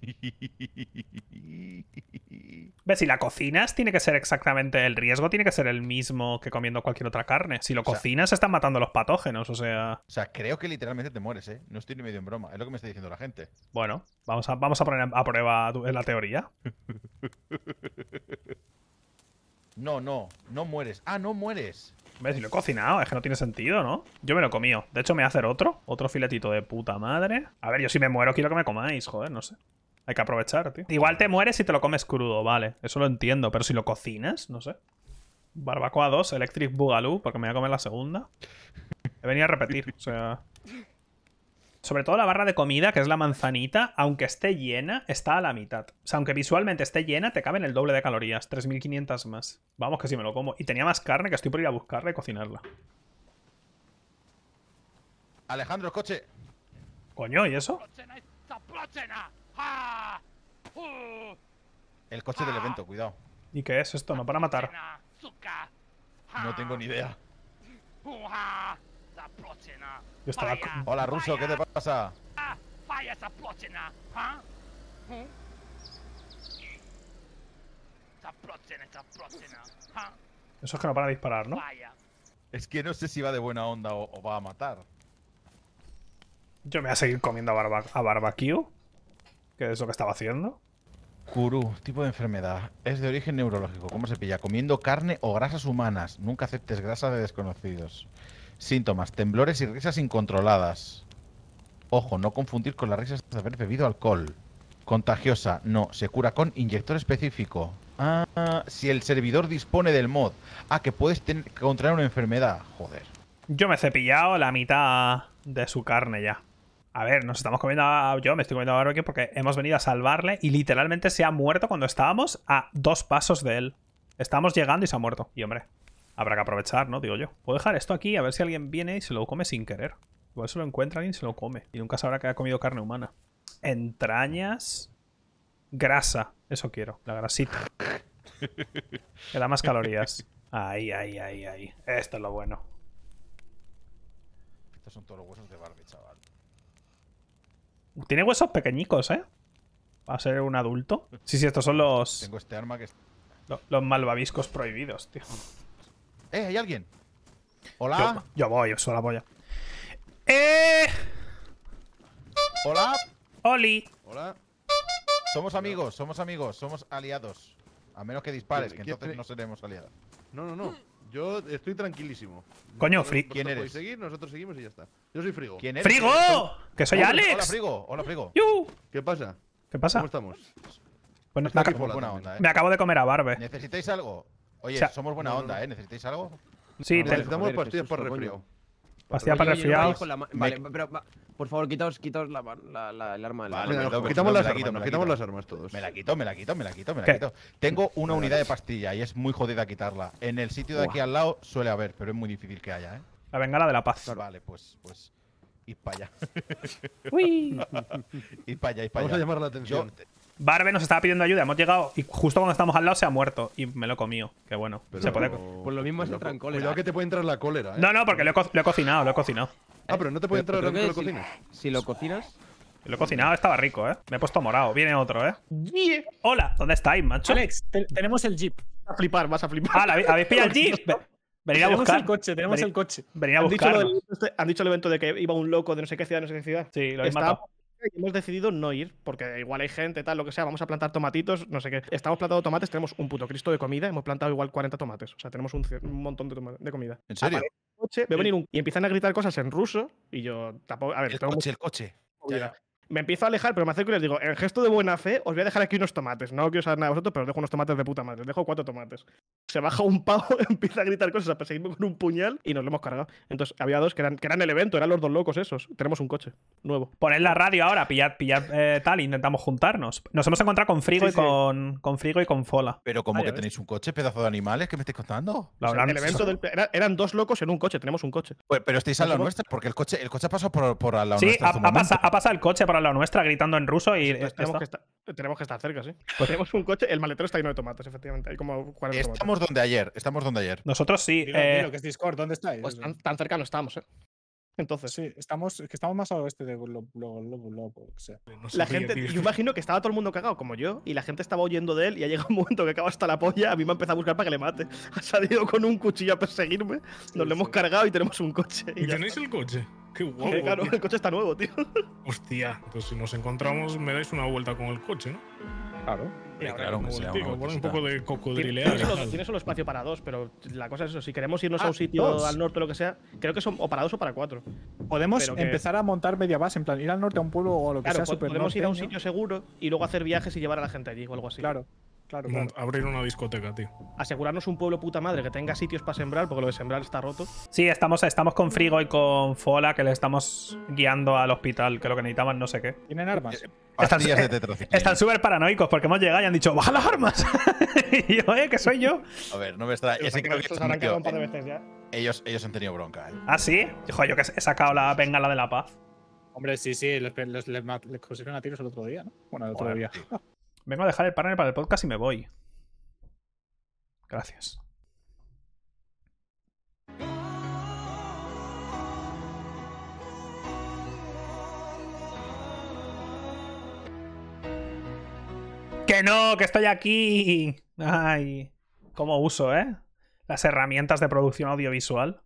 ¿Ves? Si la cocinas, tiene que ser exactamente el riesgo, tiene que ser el mismo que comiendo cualquier otra carne. Si lo cocinas, están matando los patógenos, o sea. O sea, creo que literalmente te mueres, ¿eh? No estoy ni medio en broma, es lo que me está diciendo la gente. Bueno, vamos a, vamos a poner a prueba la teoría. No, no, no mueres. Ah, no mueres. Hombre, si lo he cocinado, es que no tiene sentido, ¿no? Yo me lo he comido. De hecho, me voy a hacer otro. Otro filetito de puta madre. A ver, yo si me muero quiero que me comáis, joder, no sé. Hay que aprovechar, tío. Igual te mueres si te lo comes crudo, vale. Eso lo entiendo, pero si lo cocinas, no sé. Barbacoa 2, Electric Boogaloo, porque me voy a comer la segunda. He venido a repetir, o sea... Sobre todo la barra de comida, que es la manzanita, aunque esté llena, está a la mitad. O sea, aunque visualmente esté llena, te caben el doble de calorías, 3.500 más. Vamos que si me lo como. Y tenía más carne que estoy por ir a buscarla y cocinarla. Alejandro, coche. Coño, ¿y eso? El coche del evento, cuidado. ¿Y qué es esto? No para matar. No tengo ni idea. Hola, Ruso, ¿qué te pasa? Eso es que no para disparar, ¿no? Es que no sé si va de buena onda o, va a matar. Yo me voy a seguir comiendo a, barba que es lo que estaba haciendo. Kuru, tipo de enfermedad. Es de origen neurológico. ¿Cómo se pilla? Comiendo carne o grasas humanas. Nunca aceptes grasa de desconocidos. Síntomas, temblores y risas incontroladas. Ojo, no confundir con las risas de haber bebido alcohol. Contagiosa, no, se cura con inyector específico. Ah, si el servidor dispone del mod. Ah, que puedes contraer una enfermedad, joder. Yo me he cepillado la mitad de su carne ya. A ver, nos estamos comiendo a... Yo me estoy comiendo a Barbecue porque hemos venido a salvarle y literalmente se ha muerto cuando estábamos a dos pasos de él. Estamos llegando y se ha muerto. Y hombre, Habrá que aprovechar, ¿no? Digo yo. Puedo dejar esto aquí a ver si alguien viene y se lo come sin querer. Igual se lo encuentra alguien y se lo come. Y nunca sabrá que ha comido carne humana. Entrañas. Grasa. Eso quiero. La grasita. Que da más calorías. Ahí, ahí, ahí, ahí. Esto es lo bueno. Estos son todos los huesos de Barbie, chaval. Uh, tiene huesos pequeñicos, ¿eh? ¿Va a ser un adulto. Sí, sí, estos son los. Tengo este arma que. los malvaviscos prohibidos, tío. ¿Eh? ¿Hay alguien? Hola. Yo, voy, yo soy la polla. ¡Eh! Hola. Oli. Hola. Somos amigos, somos amigos, somos aliados. A menos que dispares, que entonces no seremos aliados. No, no, no. Yo estoy tranquilísimo. Coño, Frigo. ¿Quién eres? seguir, nosotros seguimos y ya está. Yo soy Frigo. ¿Quién eres? ¡Frigo! Eh, ¡Que soy Alex! Hola, Frigo. Hola, Frigo. ¿Qué pasa? ¿Qué pasa? ¿Cómo estamos? Pues me, ac ¿eh? me, acabo de comer a Barbe. ¿Necesitáis algo? Oye, somos buena onda, ¿eh? ¿Necesitáis algo? Sí, necesitamos pastillas por resfriado. Pastillas para refriados. Vale, pero por favor, quitaos, quitaos la, la, el arma. Vale, la, nos quitamos las armas, quitamos las armas todos. Me la quito, me la quito, me la quito, me la quito. Tengo una unidad de pastilla y es muy jodida quitarla. En el sitio de aquí al lado suele haber, pero es muy difícil que haya, ¿eh? La bengala de la paz. Vale, pues, pues. Y para allá. Uy. y para allá, y para allá. Vamos a llamar la atención. Barbe nos estaba pidiendo ayuda, hemos llegado y justo cuando estábamos al lado se ha muerto y me lo he comido. Qué bueno. Por pues lo mismo es entrar en cólera. Cuidado ¿eh? que te puede entrar la cólera. ¿eh? No, no, porque lo he, cocinado, lo he cocinado. Ah, pero no te puede entrar la cólera. Si, cocinas. si lo cocinas. Lo he cocinado, estaba rico, ¿eh? Me he puesto morado. Viene otro, ¿eh? Hola, ¿dónde estáis, macho? Alex, tenemos el jeep. a flipar, vas a flipar. Ah, ¿habéis pillado el jeep? Venid a buscar. Tenemos el coche, tenemos el coche. Venid a buscar. Este- han dicho el evento de que iba un loco de no sé qué ciudad, no sé qué ciudad. Sí, lo habéis matado hemos decidido no ir, porque igual hay gente, tal, lo que sea, vamos a plantar tomatitos, no sé qué. Estamos plantando tomates, tenemos un puto cristo de comida, hemos plantado igual 40 tomates, o sea, tenemos un, montón de, comida. ¿En serio? coche, Y empiezan a gritar cosas en ruso, y yo tampoco... A ver, el coche, el coche me empiezo a alejar, pero me acerco y les digo, en gesto de buena fe, os voy a dejar aquí unos tomates. No quiero saber nada de vosotros, pero os dejo unos tomates de puta madre. dejo cuatro tomates. Se baja un pavo, empieza a gritar cosas, a perseguirme con un puñal y nos lo hemos cargado. Entonces, había dos que eran, que eran el evento, eran los dos locos esos. Tenemos un coche nuevo. Poned la radio ahora, pillad, pillad eh, tal, intentamos juntarnos. Nos hemos encontrado con Frigo y con, con Frigo y con Fola. Pero como que tenéis un coche, pedazo de animales, ¿qué me estáis contando? evento eran dos locos en un coche, tenemos un coche. Pues, pero estáis a la nuestra, porque el coche, el coche ha pasado por, la al lado Sí, ha, pasado el coche a al nuestra gritando en ruso y. Pues tenemos, que estar, cerca, sí. Pues tenemos un coche, el maletero está lleno de tomates, efectivamente. como estamos donde ayer, estamos donde ayer. Nosotros sí. Dilo, eh, que es Discord, ¿dónde estáis? Pues tan, cerca no estamos, ¿eh? Entonces. Sí, estamos, que estamos más al oeste de la gente, yo imagino que estaba todo el mundo cagado, como yo, y la gente estaba huyendo de él, y ha llegado un momento que acaba hasta la polla, a mí me ha empezado a buscar para que le mate. Ha salido con un cuchillo a perseguirme, nos lo hemos cargado y tenemos un coche. ¿Y, tenéis el coche? Qué guapo. el coche está nuevo, tío. Hostia, entonces pues si nos encontramos, me dais una vuelta con el coche, ¿no? Claro. claro, que un poco de cocodrilear. Tienes, solo espacio para dos, pero la cosa es eso. Si queremos irnos a ah, un sitio al norte o lo que sea, creo que son o para dos o para cuatro. Podemos empezar a montar media base, en plan ir al norte a un pueblo o lo que sea. Podemos ir a un sitio seguro y luego hacer viajes y llevar a la gente allí o algo así. Claro. Claro, Abrir una discoteca, tío. Asegurarnos un pueblo puta madre que tenga sitios para sembrar, porque lo de sembrar está roto. Sí, estamos, estamos con Frigo y con Fola, que le estamos guiando al hospital, que lo que necesitaban no sé qué. ¿Tienen armas? Eh, eh, están, súper paranoicos porque hemos llegado y han dicho, baja las armas. y yo, eh, que soy yo. A ver, no me extraña. Ese un par eh, Ellos, ellos han tenido bronca. ¿eh? ¿Ah, sí? Dijo yo que he sacado la bengala de la paz. Hombre, sí, sí, les, les, a tiros el otro día, ¿no? Bueno, el otro día. Vengo a dejar el panel para el podcast y me voy. Gracias. ¡Que no! ¡Que estoy aquí! ¡Ay! ¿Cómo uso, eh? Las herramientas de producción audiovisual.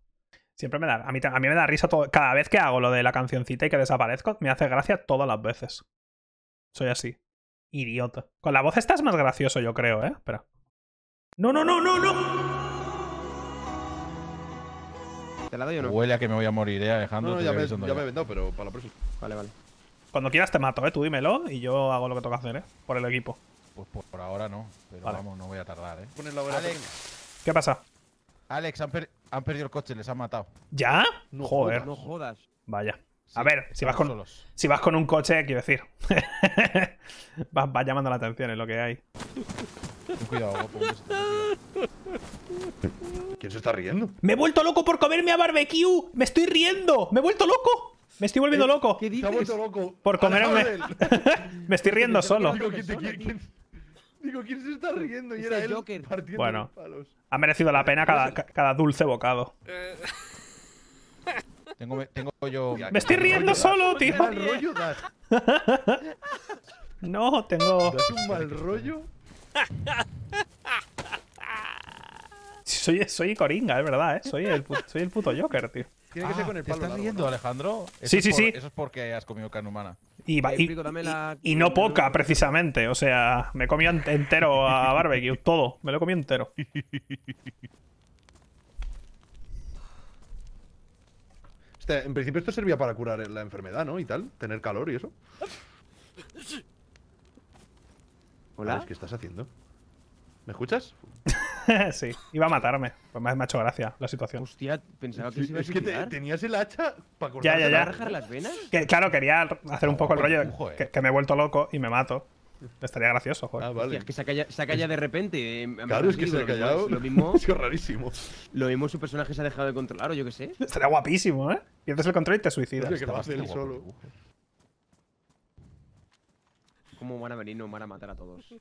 Siempre me da. A mí, me da risa todo. Cada vez que hago lo de la cancioncita y que desaparezco, me hace gracia todas las veces. Soy así. Idiota. Con la voz estás más gracioso, yo creo, ¿eh? Espera. ¡No, no, no, no, no! ¿Te la doy no? Huele a que me voy a morir, ¿eh, Alejandro? No, no ya, me, me, he vendado, pero para la próxima. Vale, vale. Cuando quieras te mato, ¿eh? Tú dímelo y yo hago lo que toca hacer, ¿eh? Por el equipo. Pues, por, ahora no, pero vamos, no voy a tardar, ¿eh? Alex. ¿Qué pasa? Alex, han, perdido el coche, les han matado. ¿Ya? Joder. no jodas. Vaya. a ver, si vas, con, si vas con un coche, quiero decir. va, llamando la atención, es lo que hay. cuidado, ¿Quién se está riendo? ¡Me he vuelto loco por comerme a barbecue! ¡Me estoy riendo! ¡Me he vuelto loco! ¡Me estoy volviendo loco! ¿Qué dices? Vuelto loco? Por comerme. me estoy riendo solo. Digo ¿quién, se está riendo? Y era el Partiendo bueno, palos. ha merecido la pena cada, cada dulce bocado. Tengo, yo. Me estoy riendo solo, tío. rollo No, tengo. ¿Das un mal rollo? Soy, soy Coringa, es verdad, ¿eh? Soy el, puto, Joker, tío. Tiene que ser ah, con el palo. ¿Te estás riendo, Alejandro? sí, sí, sí. Eso es porque has comido carne humana. Y, no poca, precisamente. O sea, me comí entero a barbecue, todo. Me lo comí entero. Este, en principio esto servía para curar la enfermedad, ¿no? Y tal, tener calor y eso. ¿Qué estás haciendo? ¿Me escuchas? sí, iba a matarme. Pues me ha hecho gracia la situación. Hostia, pensaba que sí, se iba a Es que tenías el hacha para cortar ya, ya, las venas. Que, claro, quería hacer un oh, poco el rollo de que, me he vuelto loco y me mato. Estaría gracioso, joder. Ah, es que se ha, callado, de repente. Eh, claro, es que se ha callado. Lo mismo, es rarísimo. Lo mismo su personaje se ha dejado de controlar, o yo qué sé. Estaría guapísimo, ¿eh? Pierdes el control y te suicidas. Es que hace solo cómo van a venir, nos van a matar a todos.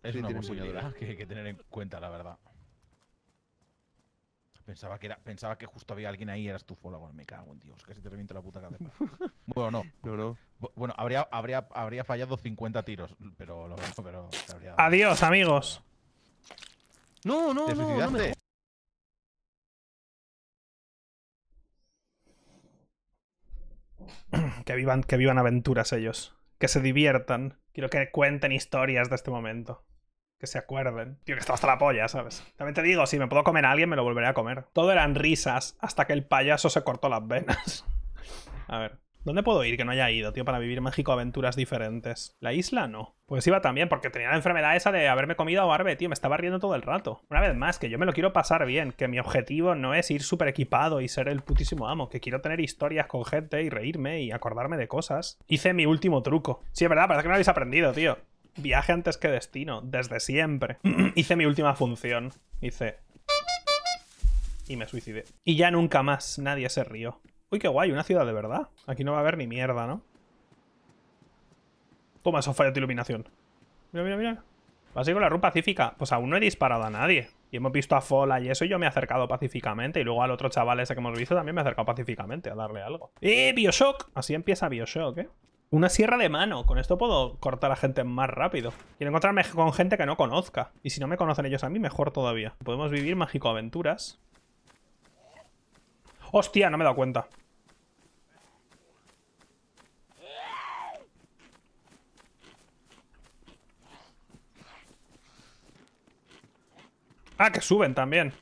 Es una posibilidad que hay que tener en cuenta, la verdad. Pensaba que, era, pensaba que justo había alguien ahí y eras tú, Follower. Me cago en Dios, casi te reviento la puta cabeza. bueno, no. Bueno, habría, habría, habría fallado 50 tiros, pero lo pero Adiós, amigos. No, no, no, que vivan, que vivan aventuras ellos que se diviertan. Quiero que cuenten historias de este momento. Que se acuerden. Tío, que estaba hasta la polla, ¿sabes? También te digo, si me puedo comer a alguien, me lo volveré a comer. Todo eran risas hasta que el payaso se cortó las venas. a ver. ¿Dónde puedo ir que no haya ido, tío, para vivir México aventuras diferentes? La isla no. Pues iba también, porque tenía la enfermedad esa de haberme comido a Barbe, tío. Me estaba riendo todo el rato. Una vez más, que yo me lo quiero pasar bien, que mi objetivo no es ir súper equipado y ser el putísimo amo, que quiero tener historias con gente y reírme y acordarme de cosas. Hice mi último truco. Sí, es verdad, parece que no lo habéis aprendido, tío. Viaje antes que destino, desde siempre. Hice mi última función. Hice... Y me suicidé. Y ya nunca más nadie se rió. Uy, qué guay, una ciudad de verdad. Aquí no va a haber ni mierda, ¿no? Toma eso, de iluminación. Mira, mira, mira. Vas a con la ruta pacífica. Pues aún no he disparado a nadie. Y hemos visto a Fola y eso y yo me he acercado pacíficamente. Y luego al otro chaval ese que hemos visto también me he acercado pacíficamente a darle algo. ¡Eh, Bioshock! Así empieza Bioshock, ¿eh? Una sierra de mano. Con esto puedo cortar a gente más rápido. Quiero encontrarme con gente que no conozca. Y si no me conocen ellos a mí, mejor todavía. Podemos vivir mágico aventuras. Hostia, no me he dado cuenta. Ah, que suben también.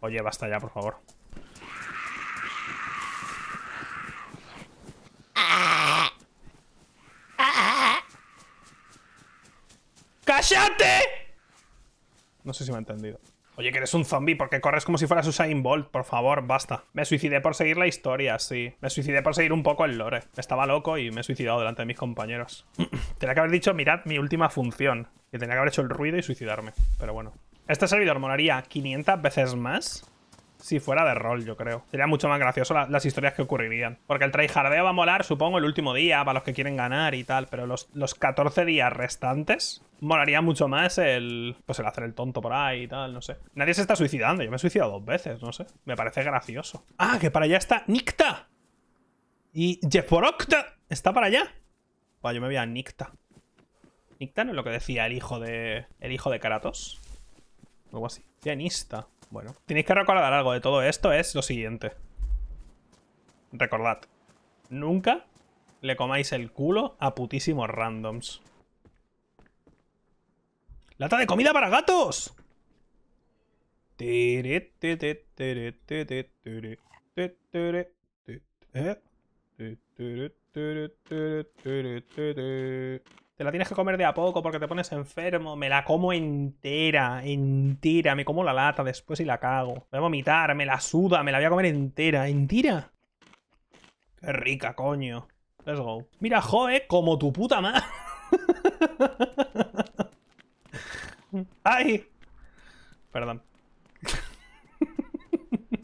Oye, basta ya, por favor. ¡Cállate! No sé si me ha entendido. Oye, que eres un zombie porque corres como si fueras Usain Bolt, por favor, basta. Me suicidé por seguir la historia, sí. Me suicidé por seguir un poco el lore. Estaba loco y me he suicidado delante de mis compañeros. tenía que haber dicho, mirad mi última función. Que tenía que haber hecho el ruido y suicidarme. Pero bueno. Este servidor molaría 500 veces más si fuera de rol, yo creo. Sería mucho más gracioso las historias que ocurrirían. Porque el tryhardeo va a molar, supongo, el último día, para los que quieren ganar y tal, pero los, los 14 días restantes molaría mucho más el, pues el hacer el tonto por ahí y tal, no sé. Nadie se está suicidando, yo me he suicidado dos veces, no sé. Me parece gracioso. Ah, que para allá está Nicta. Y Jeporokta está para allá. Bueno, yo me voy a Nicta. Nicta no es lo que decía el hijo de. El hijo de Karatos Algo así. Pianista. Bueno. Tenéis que recordar algo de todo esto, es lo siguiente. Recordad. Nunca le comáis el culo a putísimos randoms. ¡Lata de comida para gatos! Te la tienes que comer de a poco porque te pones enfermo. Me la como entera, entera. Me como la lata después y la cago. Voy a vomitar, me la suda, me la voy a comer entera. entira Qué rica, coño. Let's go. Mira, Joe, como tu puta madre. ¡Ay! Perdón.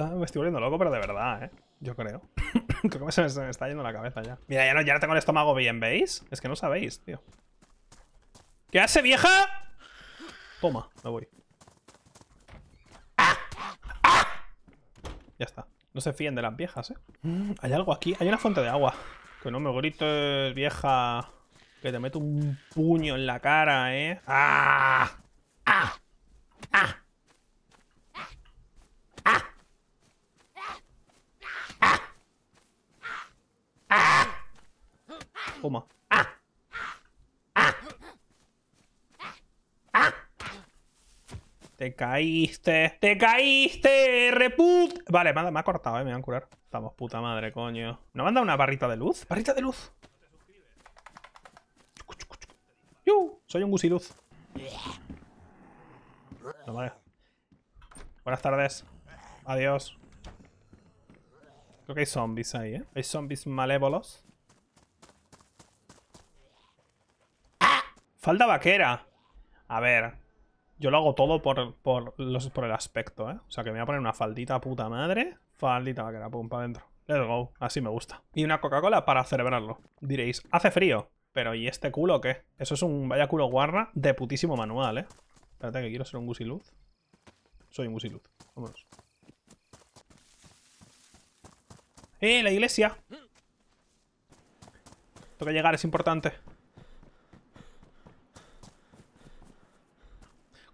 Ah, me estoy volviendo loco, pero de verdad, ¿eh? Yo creo. creo que se me, está yendo la cabeza ya. Mira, ya no, ya tengo el estómago bien, ¿veis? Es que no sabéis, tío. ¿Qué hace, vieja? Toma, me voy. Ya está. No se fíen de las viejas, ¿eh? Mm, hay algo aquí. Hay una fuente de agua. Que no me grites, vieja. Que te meto un puño en la cara, ¿eh? ¡Ah! ¡Ah! ¡Ah! ¡Ah! ¡Ah! ¡Ah! ¡Ah! Te caíste. ¡Te caíste! ¡Reput! Vale, me, ha, me ha cortado, ¿eh? Me van a curar. Estamos puta madre, coño. ¿No me han dado una barrita de luz? ¿Barrita de luz? Soy un gusiluz. Buenas tardes. Adiós. Creo que hay zombies ahí, ¿eh? Hay zombies malévolos. Falda vaquera. A ver. Yo lo hago todo por, los, por el aspecto, ¿eh? O sea, que me voy a poner una faldita puta madre. Faldita vaquera, pum, para adentro. Let's go. Así me gusta. Y una Coca-Cola para celebrarlo. Diréis, hace frío. Pero ¿y este culo qué? Eso es un vaya culo guarra de putísimo manual, ¿eh? Espérate que quiero ser un gusiluz. Soy un gusiluz. Vámonos. ¡Eh, la iglesia! que llegar, es importante.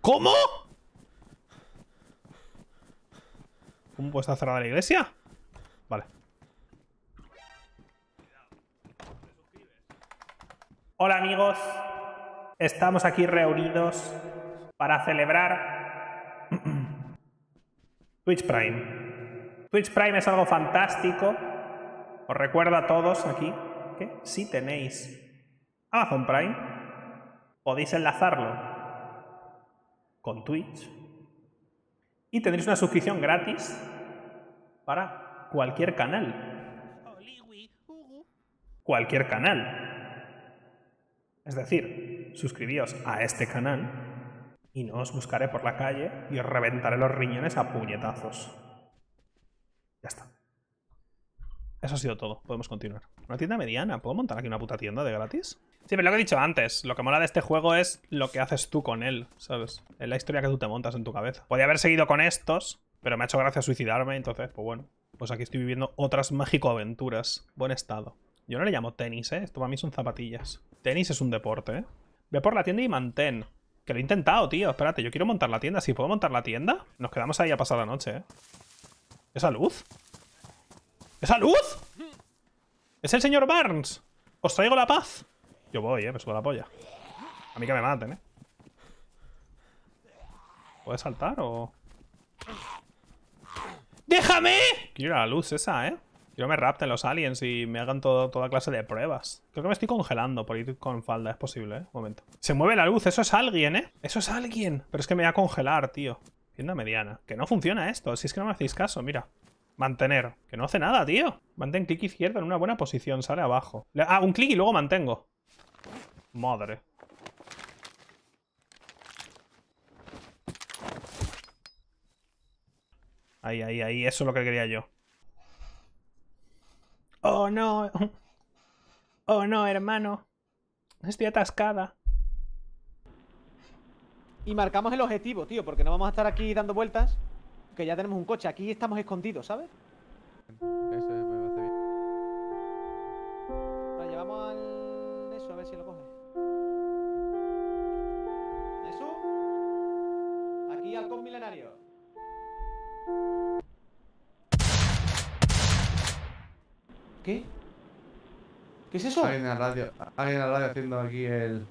¿Cómo? ¿Cómo puedo cerrar cerrada la iglesia? Vale. Hola amigos, estamos aquí reunidos para celebrar Twitch Prime. Twitch Prime es algo fantástico. Os recuerdo a todos aquí que si tenéis Amazon Prime, podéis enlazarlo con Twitch y tendréis una suscripción gratis para cualquier canal. Cualquier canal es decir, suscribíos a este canal y no os buscaré por la calle y os reventaré los riñones a puñetazos. Ya está. Eso ha sido todo. Podemos continuar. Una tienda mediana. ¿Puedo montar aquí una puta tienda de gratis? Sí, pero lo que he dicho antes, lo que mola de este juego es lo que haces tú con él, ¿sabes? Es la historia que tú te montas en tu cabeza. Podría haber seguido con estos, pero me ha hecho gracia suicidarme, entonces, pues bueno. Pues aquí estoy viviendo otras mágico aventuras. Buen estado. Yo no le llamo tenis, ¿eh? Esto para mí son zapatillas tenis es un deporte, ¿eh? Ve por la tienda y mantén. Que lo he intentado, tío. Espérate, yo quiero montar la tienda. Si puedo montar la tienda, nos quedamos ahí a pasar la noche, ¿eh? ¿Esa luz? ¿Esa luz? ¿Es el señor Barnes? ¿Os traigo la paz? Yo voy, ¿eh? Me subo la polla. A mí que me maten, ¿eh? ¿Puedes saltar o...? ¡Déjame! Quiero la luz esa, ¿eh? Yo me rapten los aliens y me hagan todo, toda clase de pruebas. Creo que me estoy congelando por ir con falda, es posible, ¿eh? Un momento. Se mueve la luz, eso es alguien, ¿eh? Eso es alguien. Pero es que me voy a congelar, tío. Tienda mediana. Que no funciona esto, si es que no me hacéis caso, mira. Mantener. Que no hace nada, tío. Mantén clic izquierdo en una buena posición, sale abajo. Ah, un clic y luego mantengo. Madre. Ahí, ahí, ahí. Eso es lo que quería yo. Oh no. Oh no, hermano. Estoy atascada. Y marcamos el objetivo, tío, porque no vamos a estar aquí dando vueltas. Que ya tenemos un coche. Aquí estamos escondidos, ¿sabes? ¿Qué? ¿Qué es eso? Hay radio, alguien en la radio haciendo aquí el...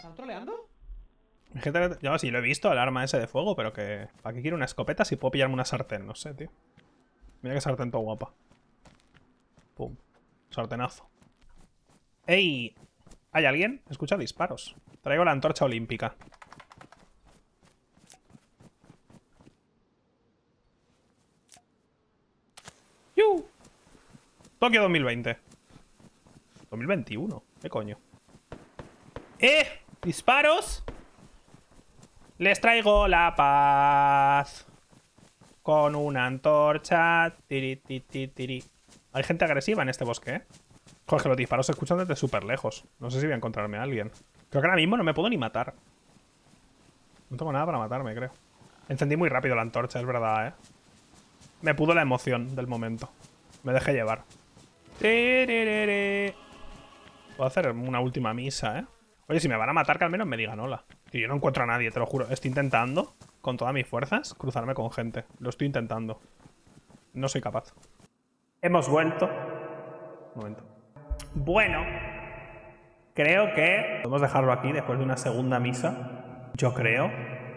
¿Están troleando? yo sí, lo he visto, el arma ese de fuego, pero que... ¿Para qué quiero una escopeta si puedo pillarme una sartén? No sé, tío. Mira qué sartén todo guapa. Pum. Sartenazo. ¡Ey! ¿Hay alguien? Escucha disparos. Traigo la antorcha olímpica. Tokio 2020. 2021. ¿Qué coño? ¡Eh! ¡Disparos! Les traigo la paz. Con una antorcha. Tiri, Hay gente agresiva en este bosque, ¿eh? Jorge, los disparos se escuchan desde súper lejos. No sé si voy a encontrarme a alguien. Creo que ahora mismo no me puedo ni matar. No tengo nada para matarme, creo. Encendí muy rápido la antorcha, es verdad, ¿eh? Me pudo la emoción del momento. Me dejé llevar. Voy a hacer una última misa, ¿eh? Oye, si me van a matar, que al menos me digan hola. Que yo no encuentro a nadie, te lo juro. Estoy intentando, con todas mis fuerzas, cruzarme con gente. Lo estoy intentando. No soy capaz. Hemos vuelto. Un momento. Bueno. Creo que... Podemos dejarlo aquí después de una segunda misa. Yo creo.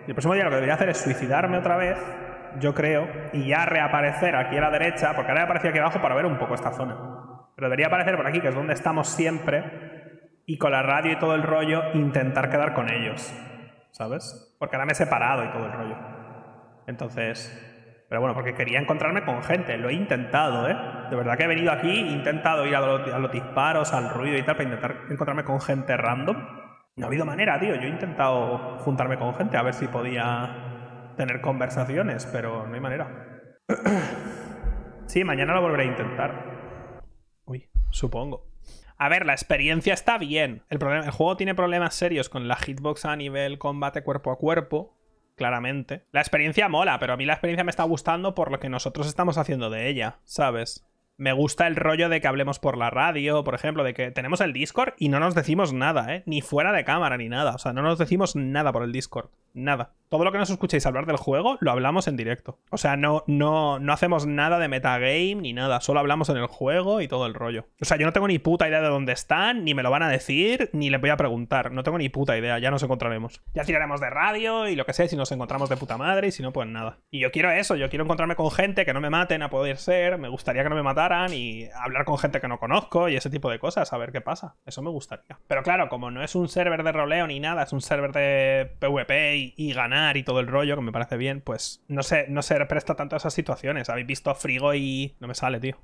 Y el próximo día lo que debería hacer es suicidarme otra vez. Yo creo. Y ya reaparecer aquí a la derecha, porque ahora he aparecido aquí abajo para ver un poco esta zona. Pero debería aparecer por aquí, que es donde estamos siempre, y con la radio y todo el rollo, intentar quedar con ellos, ¿sabes? Porque ahora me he separado y todo el rollo. Entonces, pero bueno, porque quería encontrarme con gente, lo he intentado, ¿eh? De verdad que he venido aquí, he intentado ir a los, a los, disparos, al ruido y tal, para intentar encontrarme con gente random. No ha habido manera, tío. Yo he intentado juntarme con gente a ver si podía tener conversaciones, pero no hay manera. sí, mañana lo volveré a intentar. Uy, supongo. A ver, la experiencia está bien. El, problema, el juego tiene problemas serios con la hitbox a nivel combate cuerpo a cuerpo, claramente. La experiencia mola, pero a mí la experiencia me está gustando por lo que nosotros estamos haciendo de ella, ¿sabes? Me gusta el rollo de que hablemos por la radio, por ejemplo, de que tenemos el Discord y no nos decimos nada, ¿eh? Ni fuera de cámara ni nada. O sea, no nos decimos nada por el Discord. Nada todo lo que nos escuchéis hablar del juego lo hablamos en directo. O sea, no, no, no hacemos nada de metagame ni nada, solo hablamos en el juego y todo el rollo. O sea, yo no tengo ni puta idea de dónde están, ni me lo van a decir, ni les voy a preguntar. No tengo ni puta idea, ya nos encontraremos. Ya tiraremos de radio y lo que sea, si nos encontramos de puta madre y si no, pues nada. Y yo quiero eso, yo quiero encontrarme con gente que no me maten a poder ser, me gustaría que no me mataran y hablar con gente que no conozco y ese tipo de cosas, a ver qué pasa. Eso me gustaría. Pero claro, como no es un server de roleo ni nada, es un server de PvP y ganar y todo el rollo, que me parece bien, pues no sé, no se presta tanto a esas situaciones. Habéis visto Frigo y. No me sale, tío.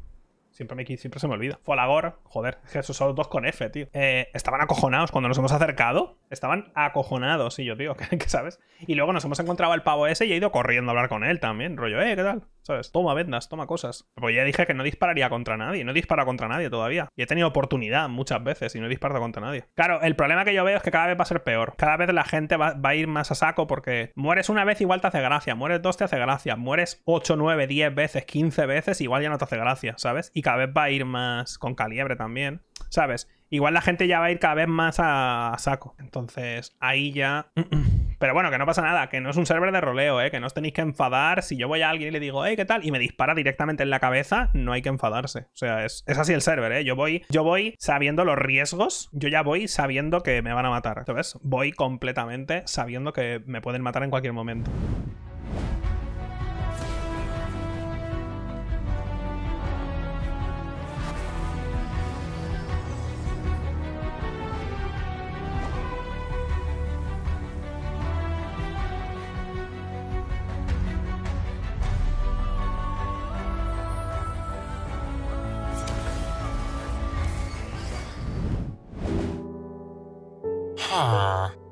Siempre, me, siempre se me olvida. Folagor, joder, Jesús, solo esos son dos con F, tío. Eh, estaban acojonados cuando nos hemos acercado. Estaban acojonados, y yo, tío, ¿qué, ¿qué, sabes? Y luego nos hemos encontrado al pavo ese y he ido corriendo a hablar con él también. Rollo, eh, ¿qué tal? ¿sabes? Toma vendas, toma cosas. Pues ya dije que no dispararía contra nadie, no disparo contra nadie todavía. Y he tenido oportunidad muchas veces y no he disparado contra nadie. Claro, el problema que yo veo es que cada vez va a ser peor. Cada vez la gente va, a ir más a saco porque mueres una vez igual te hace gracia, mueres dos te hace gracia, mueres ocho, nueve, diez veces, 15 veces igual ya no te hace gracia, ¿sabes? Y cada vez va a ir más con calibre también. ¿Sabes? igual la gente ya va a ir cada vez más a, saco. Entonces, ahí ya. Pero bueno, que no pasa nada, que no es un server de roleo, ¿eh? que no os tenéis que enfadar. Si yo voy a alguien y le digo, hey, ¿qué tal? Y me dispara directamente en la cabeza, no hay que enfadarse. O sea, es, así el server, ¿eh? Yo voy, yo voy sabiendo los riesgos, yo ya voy sabiendo que me van a matar. ¿Sabes? Voy completamente sabiendo que me pueden matar en cualquier momento. Ah.